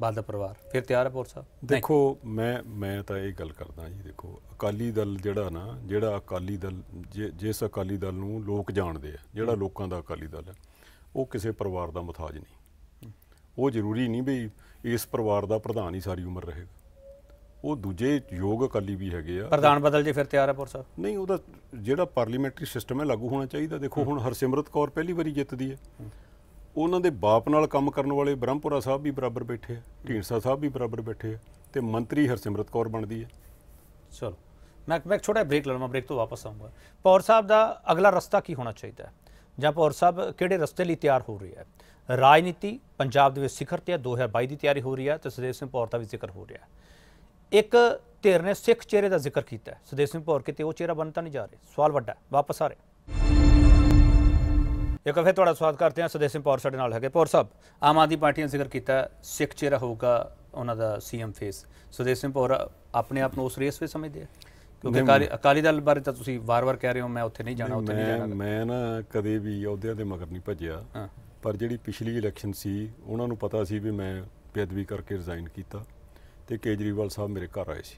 ਬਾਦਲ ਪਰਿਵਾਰ ਫਿਰ ਤਿਆਰ ਹੈ ਪੌਰ ਸਾਹਿਬ ਦੇਖੋ ਮੈਂ ਮੈਂ ਤਾਂ ਇਹ ਗੱਲ ਕਰਦਾ ਜੀ ਦੇਖੋ ਅਕਾਲੀ ਦਲ ਜਿਹੜਾ ਨਾ ਜਿਹੜਾ ਅਕਾਲੀ ਦਲ ਜਿਸ ਅਕਾਲੀ ਦਲ ਨੂੰ ਲੋਕ ਜਾਣਦੇ ਆ ਜਿਹੜਾ ਲੋਕਾਂ ਦਾ ਅਕਾਲੀ ਦਲ ਹੈ ਉਹ ਕਿਸੇ ਪਰਿਵਾਰ ਦਾ ਮਥਾਜ ਨਹੀਂ ਉਹ ਜ਼ਰੂਰੀ ਨਹੀਂ ਵੀ ਇਸ ਪਰਿਵਾਰ ਦਾ ਪ੍ਰਧਾਨ ਹੀ ਸਾਰੀ ਉਮਰ ਰਹੇਗਾ ਉਹ ਦੂਜੇ ਯੋਗ ਅਕਾਲੀ ਵੀ ਹੈਗੇ ਆ ਪ੍ਰਧਾਨ ਬਦਲ ਜੇ ਫਿਰ ਤਿਆਰ ਹੈ ਪੁਰ ਸਾਹਿਬ ਨਹੀਂ ਉਹਦਾ ਜਿਹੜਾ ਪਾਰਲੀਮੈਂਟਰੀ ਸਿਸਟਮ ਹੈ ਲਾਗੂ ਹੋਣਾ ਚਾਹੀਦਾ ਦੇਖੋ ਹੁਣ ਹਰਸਿਮਰਤ ਕੌਰ ਪਹਿਲੀ ਵਾਰੀ ਜਿੱਤਦੀ ਹੈ ਉਹਨਾਂ ਦੇ ਬਾਪ ਨਾਲ ਕੰਮ ਕਰਨ ਵਾਲੇ ਬ੍ਰਹਮਪੁਰਾ ਸਾਹਿਬ ਵੀ ਬਰਾਬਰ ਬੈਠੇ ਆ ਢੀਂਡਸਾ ਸਾਹਿਬ ਵੀ ਬਰਾਬਰ ਬੈਠੇ ਆ ਤੇ ਮੰਤਰੀ ਹਰਸਿਮਰਤ ਕੌਰ ਬਣਦੀ ਹੈ ਚਲੋ ਮੈਂ ਮੈਂ ਛੋਟਾ ਬ੍ਰੇਕ ਲੈ ਲਵਾਂ ਬ੍ਰੇਕ ਤੋਂ ਵਾਪਸ ਆਉਂਗਾ ਪੌਰ ਸਾਹਿਬ ਦਾ ਅਗਲਾ ਰਸਤਾ ਕੀ ਹੋਣਾ ਚਾਹੀਦਾ ਹੈ ਜਾਂ ਪੌਰ ਸਾਹਿਬ ਕਿਹੜੇ ਰਸਤੇ ਲਈ ਤਿਆਰ ਹੋ ਰਹੀ ਹੈ ਰਾਜਨੀਤੀ ਪੰਜਾਬ ਦੇ ਵਿੱਚ ਸਿਖਰ ਤੇ 2022 ਦੀ ਤਿਆਰੀ ਹੋ ਰਹੀ ਹੈ ਤੇ ਸਦੇਸ਼ ਸਿੰਘ ਪੌਰ ਦਾ ਵੀ ਜ਼ਿਕਰ ਹੋ ਰਿਹਾ ਹੈ ਇੱਕ ਧਿਰ ਨੇ ਸਿੱਖ ਚਿਹਰੇ ਦਾ ਜ਼ਿਕਰ ਕੀਤਾ ਸੁਦੇਸ਼ ਸਿੰਘ ਭੌਰ ਕਿਤੇ ਉਹ ਚਿਹਰਾ ਬਣ ਤਾਂ ਨਹੀਂ ਜਾ ਰਿਹਾ ਸਵਾਲ ਵੱਡਾ ਵਾਪਸ ਆ ਰਿਹਾ ਇੱਕ ਵਾਰ ਫਿਰ ਤੁਹਾਡਾ ਸਵਾਗਤ ਕਰਦੇ ਹਾਂ ਸੁਦੇਸ਼ ਸਿੰਘ ਭੌਰ ਸਾਡੇ ਨਾਲ ਹੈਗੇ ਭੌਰ ਸਾਹਿਬ ਆਮ ਆਦਮੀ ਪਾਰਟੀ ਨੇ ਜ਼ਿਕਰ ਕੀਤਾ ਸਿੱਖ ਚਿਹਰਾ ਹੋਊਗਾ ਉਹਨਾਂ ਦਾ ਸੀਐਮ ਫੇਸ ਸੁਦੇਸ਼ ਸਿੰਘ ਭੌਰ ਆਪਣੇ ਆਪ ਨੂੰ ਉਸ ਰੇਸ ਵਿੱਚ ਸਮਝਦੇ ਆ ਕਿਉਂਕਿ ਅਕਾਲੀ ਦਲ ਬਾਰੇ ਤਾਂ ਤੁਸੀਂ ਵਾਰ-ਵਾਰ ਕਹਿ ਰਹੇ ਹੋ ਮੈਂ ਉੱਥੇ ਨਹੀਂ ਜਾਣਾ ਉੱਥੇ ਨਹੀਂ ਜਾਣਾ ਮੈਂ ਨਾ ਕਦੇ ਵੀ ਅਹੁਦਿਆਂ ਦੇ ਮਗਰ ਨਹੀਂ ਭੱਜਿਆ ਪਰ ਜਿਹੜੀ ਪਿਛਲੀ ਇਲੈਕਸ਼ਨ ਸੀ ਉਹਨਾਂ ਨੂੰ ਪਤਾ ਸੀ ਵੀ ਮੈਂ ਬੇਅਦਬੀ ਕਰਕੇ ਰਿਜ਼ਾਈਨ ਕੀਤਾ ਤੇ ਕੇਜਰੀਵਾਲ ਸਾਹਿਬ ਮੇਰੇ ਘਰ ਆਏ ਸੀ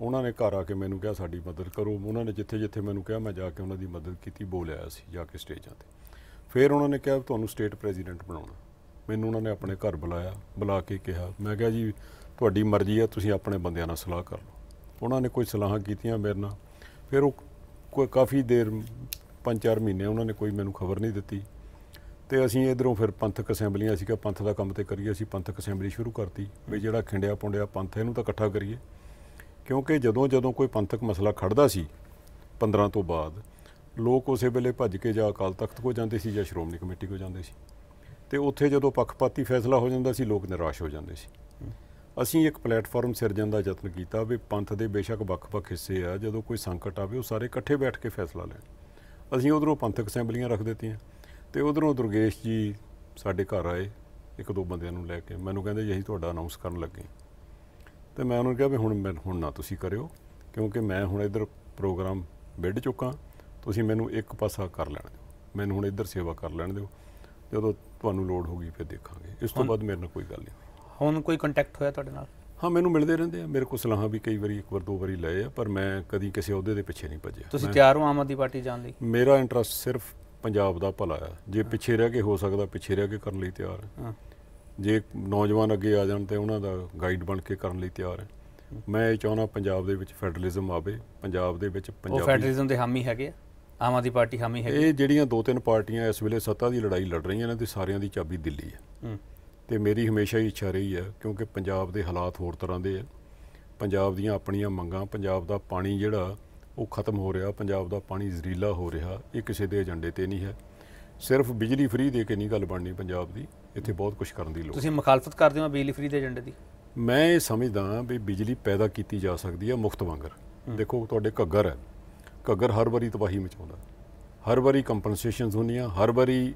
ਉਹਨਾਂ ਨੇ ਘਰ ਆ ਕੇ ਮੈਨੂੰ ਕਿਹਾ ਸਾਡੀ ਮਦਦ ਕਰੋ ਉਹਨਾਂ ਨੇ ਜਿੱਥੇ ਜਿੱਥੇ ਮੈਨੂੰ ਕਿਹਾ ਮੈਂ ਜਾ ਕੇ ਉਹਨਾਂ ਦੀ ਮਦਦ ਕੀਤੀ ਬੋਲ ਆਇਆ ਸੀ ਜਾ ਕੇ ਸਟੇਜਾਂ ਤੇ ਫਿਰ ਉਹਨਾਂ ਨੇ ਕਿਹਾ ਤੁਹਾਨੂੰ ਸਟੇਟ ਪ੍ਰੈਜ਼ੀਡੈਂਟ ਬਣਾਉਣਾ ਮੈਨੂੰ ਉਹਨਾਂ ਨੇ ਆਪਣੇ ਘਰ ਬੁਲਾਇਆ ਬੁਲਾ ਕੇ ਕਿਹਾ ਮੈਂ ਕਿਹਾ ਜੀ ਤੁਹਾਡੀ ਮਰਜ਼ੀ ਆ ਤੁਸੀਂ ਆਪਣੇ ਬੰਦਿਆਂ ਨਾਲ ਸਲਾਹ ਕਰ ਲਓ ਉਹਨਾਂ ਨੇ ਕੋਈ ਸਲਾਹਾਂ ਕੀਤੀਆਂ ਮੇਰੇ ਨਾਲ ਫਿਰ ਉਹ ਕੋਈ ਕਾਫੀ ਦੇਰ 5-4 ਮਹੀਨੇ ਉਹਨਾਂ ਨੇ ਕੋਈ ਮੈਨੂੰ ਖਬਰ ਨਹੀਂ ਦਿੱਤੀ ਤੇ ਅਸੀਂ ਇਧਰੋਂ ਫਿਰ ਪੰਥਕ ਅਸੈਂਬਲੀਆਂ ਸੀ ਕਿ ਪੰਥ ਦਾ ਕੰਮ ਤੇ ਕਰੀਏ ਅਸੀਂ ਪੰਥਕ ਅਸੈਂਬਲੀ ਸ਼ੁਰੂ ਕਰਤੀ ਵੀ ਜਿਹੜਾ ਖਿੰਡਿਆ ਪੁੰਡਿਆ ਪੰਥ ਇਹਨੂੰ ਤਾਂ ਇਕੱਠਾ ਕਰੀਏ ਕਿਉਂਕਿ ਜਦੋਂ ਜਦੋਂ ਕੋਈ ਪੰਥਕ ਮਸਲਾ ਖੜਦਾ ਸੀ 15 ਤੋਂ ਬਾਅਦ ਲੋਕ ਉਸੇ ਵੇਲੇ ਭੱਜ ਕੇ ਜਾ ਅਕਾਲ ਤਖਤ ਕੋ ਜਾਂਦੇ ਸੀ ਜਾਂ ਸ਼੍ਰੋਮਣੀ ਕਮੇਟੀ ਕੋ ਜਾਂਦੇ ਸੀ ਤੇ ਉੱਥੇ ਜਦੋਂ ਪੱਖਪਾਤੀ ਫੈਸਲਾ ਹੋ ਜਾਂਦਾ ਸੀ ਲੋਕ ਨਿਰਾਸ਼ ਹੋ ਜਾਂਦੇ ਸੀ ਅਸੀਂ ਇੱਕ ਪਲੇਟਫਾਰਮ ਸਿਰਜਣ ਦਾ ਯਤਨ ਕੀਤਾ ਵੀ ਪੰਥ ਦੇ ਬੇਸ਼ੱਕ ਵੱਖ-ਵੱਖ ਹਿੱਸੇ ਆ ਜਦੋਂ ਕੋਈ ਸੰਕਟ ਆਵੇ ਉਹ ਸਾਰੇ ਇਕੱਠੇ ਬੈਠ ਕੇ ਫੈਸਲਾ ਲੈਣ ਅਸੀਂ ਉਧਰੋਂ ਪੰਥਕ ਅਸੈਂਬਲੀਆਂ ਰੱਖ ਦਿੱਤੀਆਂ ਤੇ ਉਧਰੋਂ ਦੁਰਗੇਸ਼ ਜੀ ਸਾਡੇ ਘਰ ਆਏ ਇੱਕ ਦੋ ਬੰਦਿਆਂ ਨੂੰ ਲੈ ਕੇ ਮੈਨੂੰ ਕਹਿੰਦੇ ਜੀ ਅਸੀਂ ਤੁਹਾਡਾ ਅਨਾਉਂਸ ਕਰਨ ਲੱਗੇ ਤੇ ਮੈਂ ਉਹਨਾਂ ਨੂੰ ਕਿਹਾ ਵੀ ਹੁਣ ਹੁਣ ਨਾ ਤੁਸੀਂ ਕਰਿਓ ਕਿਉਂਕਿ ਮੈਂ ਹੁਣ ਇੱਧਰ ਪ੍ਰੋਗਰਾਮ ਵਿੱਢ ਚੁੱਕਾ ਤੁਸੀਂ ਮੈਨੂੰ ਇੱਕ ਪਾਸਾ ਕਰ ਲੈਣ ਦਿਓ ਮੈਨੂੰ ਹੁਣ ਇੱਧਰ ਸੇਵਾ ਕਰ ਲੈਣ ਦਿਓ ਜਦੋਂ ਤੁਹਾਨੂੰ ਲੋੜ ਹੋਗੀ ਫਿਰ ਦੇਖਾਂਗੇ ਇਸ ਤੋਂ ਬਾਅਦ ਮੇਰੇ ਨਾਲ ਕੋਈ ਗੱਲ ਨਹੀਂ ਹੁਣ ਕੋਈ ਕੰਟੈਕਟ ਹੋਇਆ ਤੁਹਾਡੇ ਨਾਲ ਹਾਂ ਮੈਨੂੰ ਮਿਲਦੇ ਰਹਿੰਦੇ ਆ ਮੇਰੇ ਕੋਲ ਸਲਾਹਾਂ ਵੀ ਕਈ ਵਾਰੀ ਇੱਕ ਵਾਰ ਦੋ ਵਾਰੀ ਲਏ ਆ ਪਰ ਮੈਂ ਕਦੀ ਕਿਸੇ ਅਹੁਦੇ ਦੇ ਪਿੱਛੇ ਨਹੀਂ ਭੱਜਿਆ ਤੁਸੀਂ ਤਿਆਰ ਹੋ ਆਮ ਆਦਮੀ ਪਾਰਟੀ ਜਾਣ ਲਈ ਮੇਰਾ ਇੰਟਰਸਟ ਸਿਰਫ ਪੰਜਾਬ ਦਾ ਭਲਾ ਆ ਜੇ ਪਿੱਛੇ ਰਹਿ ਕੇ ਹੋ ਸਕਦਾ ਪਿੱਛੇ ਰਹਿ ਕੇ ਕਰਨ ਲਈ ਤਿਆਰ ਹੈ ਜੇ ਨੌਜਵਾਨ ਅੱਗੇ ਆ ਜਾਣ ਤੇ ਉਹਨਾਂ ਦਾ ਗਾਈਡ ਬਣ ਕੇ ਕਰਨ ਲਈ ਤਿਆਰ ਹੈ ਮੈਂ ਇਹ ਚਾਹੁੰਦਾ ਪੰਜਾਬ ਦੇ ਵਿੱਚ ਫੈਡਰਲਿਜ਼ਮ ਆਵੇ ਪੰਜਾਬ ਦੇ ਵਿੱਚ ਪੰਜਾਬੀ ਉਹ ਫੈਡਰਲਿਜ਼ਮ ਦੇ ਹਾਮੀ ਹੈਗੇ ਆ ਆਮ ਆਦਮੀ ਪਾਰਟੀ ਹਾਮੀ ਹੈਗੀ ਇਹ ਜਿਹੜੀਆਂ ਦੋ ਤਿੰਨ ਪਾਰਟੀਆਂ ਇਸ ਵੇਲੇ ਸੱਤਾ ਦੀ ਲੜਾਈ ਲੜ ਰਹੀਆਂ ਨੇ ਤੇ ਸਾਰਿਆਂ ਦੀ ਚਾਬੀ ਦਿੱਲੀ ਹੈ ਤੇ ਮੇਰੀ ਹਮੇਸ਼ਾ ਹੀ ਇੱਛਾ ਰਹੀ ਹੈ ਕਿਉਂਕਿ ਪੰਜਾਬ ਦੇ ਹਾਲਾਤ ਹੋਰ ਤਰ੍ਹਾਂ ਦੇ ਆ ਪੰਜਾਬ ਦੀਆਂ ਆਪਣੀਆਂ ਮੰਗਾਂ ਪੰਜਾਬ ਦਾ ਪਾਣੀ ਜਿਹੜਾ ਉਹ ਖਤਮ ਹੋ ਰਿਹਾ ਪੰਜਾਬ ਦਾ ਪਾਣੀ ਜ਼ਰੀਲਾ ਹੋ ਰਿਹਾ ਇਹ ਕਿਸੇ ਦੇ ਏਜੰਡੇ ਤੇ ਨਹੀਂ ਹੈ ਸਿਰਫ ਬਿਜਲੀ ਫ੍ਰੀ ਦੇ ਕੇ ਨਹੀਂ ਗੱਲ ਬਣਨੀ ਪੰਜਾਬ ਦੀ ਇੱਥੇ ਬਹੁਤ ਕੁਝ ਕਰਨ ਦੀ ਲੋੜ ਤੁਸੀਂ ਮੁਖਾਲਫਤ ਕਰਦੇ ਹੋ ਬਿਜਲੀ ਫ੍ਰੀ ਦੇ ਏਜੰਡੇ ਦੀ ਮੈਂ ਇਹ ਸਮਝਦਾ ਵੀ ਬਿਜਲੀ ਪੈਦਾ ਕੀਤੀ ਜਾ ਸਕਦੀ ਹੈ ਮੁਫਤ ਵਾਂਗਰ ਦੇਖੋ ਤੁਹਾਡੇ ਘੱਗਰ ਹੈ ਘੱਗਰ ਹਰ ਵਾਰੀ ਤਬਾਹੀ ਮਚਾਉਂਦਾ ਹਰ ਵਾਰੀ ਕੰਪਨਸੇਸ਼ਨਸ ਹੁੰਦੀਆਂ ਹਰ ਵਾਰੀ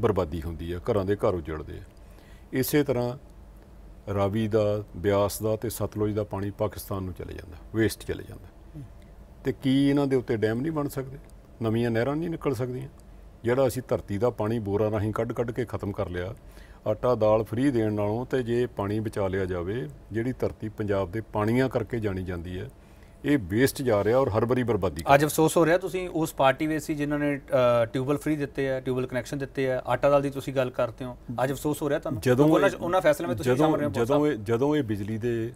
ਬਰਬਾਦੀ ਹੁੰਦੀ ਹੈ ਘਰਾਂ ਦੇ ਘਰ ਉਜੜਦੇ ਆ ਇਸੇ ਤਰ੍ਹਾਂ ਰਾਵੀ ਦਾ ਬਿਆਸ ਦਾ ਤੇ ਸਤਲੁਜ ਦਾ ਪਾਣੀ ਪਾਕਿਸਤਾਨ ਨੂੰ ਚਲੇ ਜਾਂਦਾ ਵੇਸਟ ਚਲੇ ਜਾਂਦਾ ਤੇ ਕੀ ਇਹਨਾਂ ਦੇ ਉੱਤੇ ਡੈਮ ਨਹੀਂ ਬਣ ਸਕਦੇ ਨਵੀਆਂ ਨਹਿਰਾਂ ਨਹੀਂ ਨਿਕਲ ਸਕਦੀਆਂ ਜਿਹੜਾ ਅਸੀਂ ਧਰਤੀ ਦਾ ਪਾਣੀ ਬੋਰਾ ਰਾਹੀਂ ਕੱਢ-ਕੱਢ ਕੇ ਖਤਮ ਕਰ ਲਿਆ ਆਟਾ ਦਾਲ ਫ੍ਰੀ ਦੇਣ ਨਾਲੋਂ ਤੇ ਜੇ ਪਾਣੀ ਬਚਾ ਲਿਆ ਜਾਵੇ ਜਿਹੜੀ ਧਰਤੀ ਪੰਜਾਬ ਦੇ ਪਾਣੀਆਂ ਕਰਕੇ ਜਾਣੀ ਜਾਂਦੀ ਹੈ ਇਹ ਵੇਸਟ ਜਾ ਰਿਹਾ ਔਰ ਹਰ ਬਰੀ ਬਰਬਾਦੀ ਅੱਜ ਅਫਸੋਸ ਹੋ ਰਿਹਾ ਤੁਸੀਂ ਉਸ ਪਾਰਟੀ ਵੇ ਸੀ ਜਿਨ੍ਹਾਂ ਨੇ ਟਿਊਬਲ ਫ੍ਰੀ ਦਿੱਤੇ ਆ ਟਿਊਬਲ ਕਨੈਕਸ਼ਨ ਦਿੱਤੇ ਆ ਆਟਾ ਦਾਲ ਦੀ ਤੁਸੀਂ ਗੱਲ ਕਰਦੇ ਹੋ ਅੱਜ ਅਫਸੋਸ ਹੋ ਰਿਹਾ ਤੁਹਾਨੂੰ ਜਦੋਂ ਉਹਨਾਂ ਫੈਸਲੇ ਵਿੱਚ ਤੁਸੀਂ ਸਾਹਮਣੇ ਜਦੋਂ ਜਦੋਂ ਇਹ ਬਿਜਲੀ ਦੇ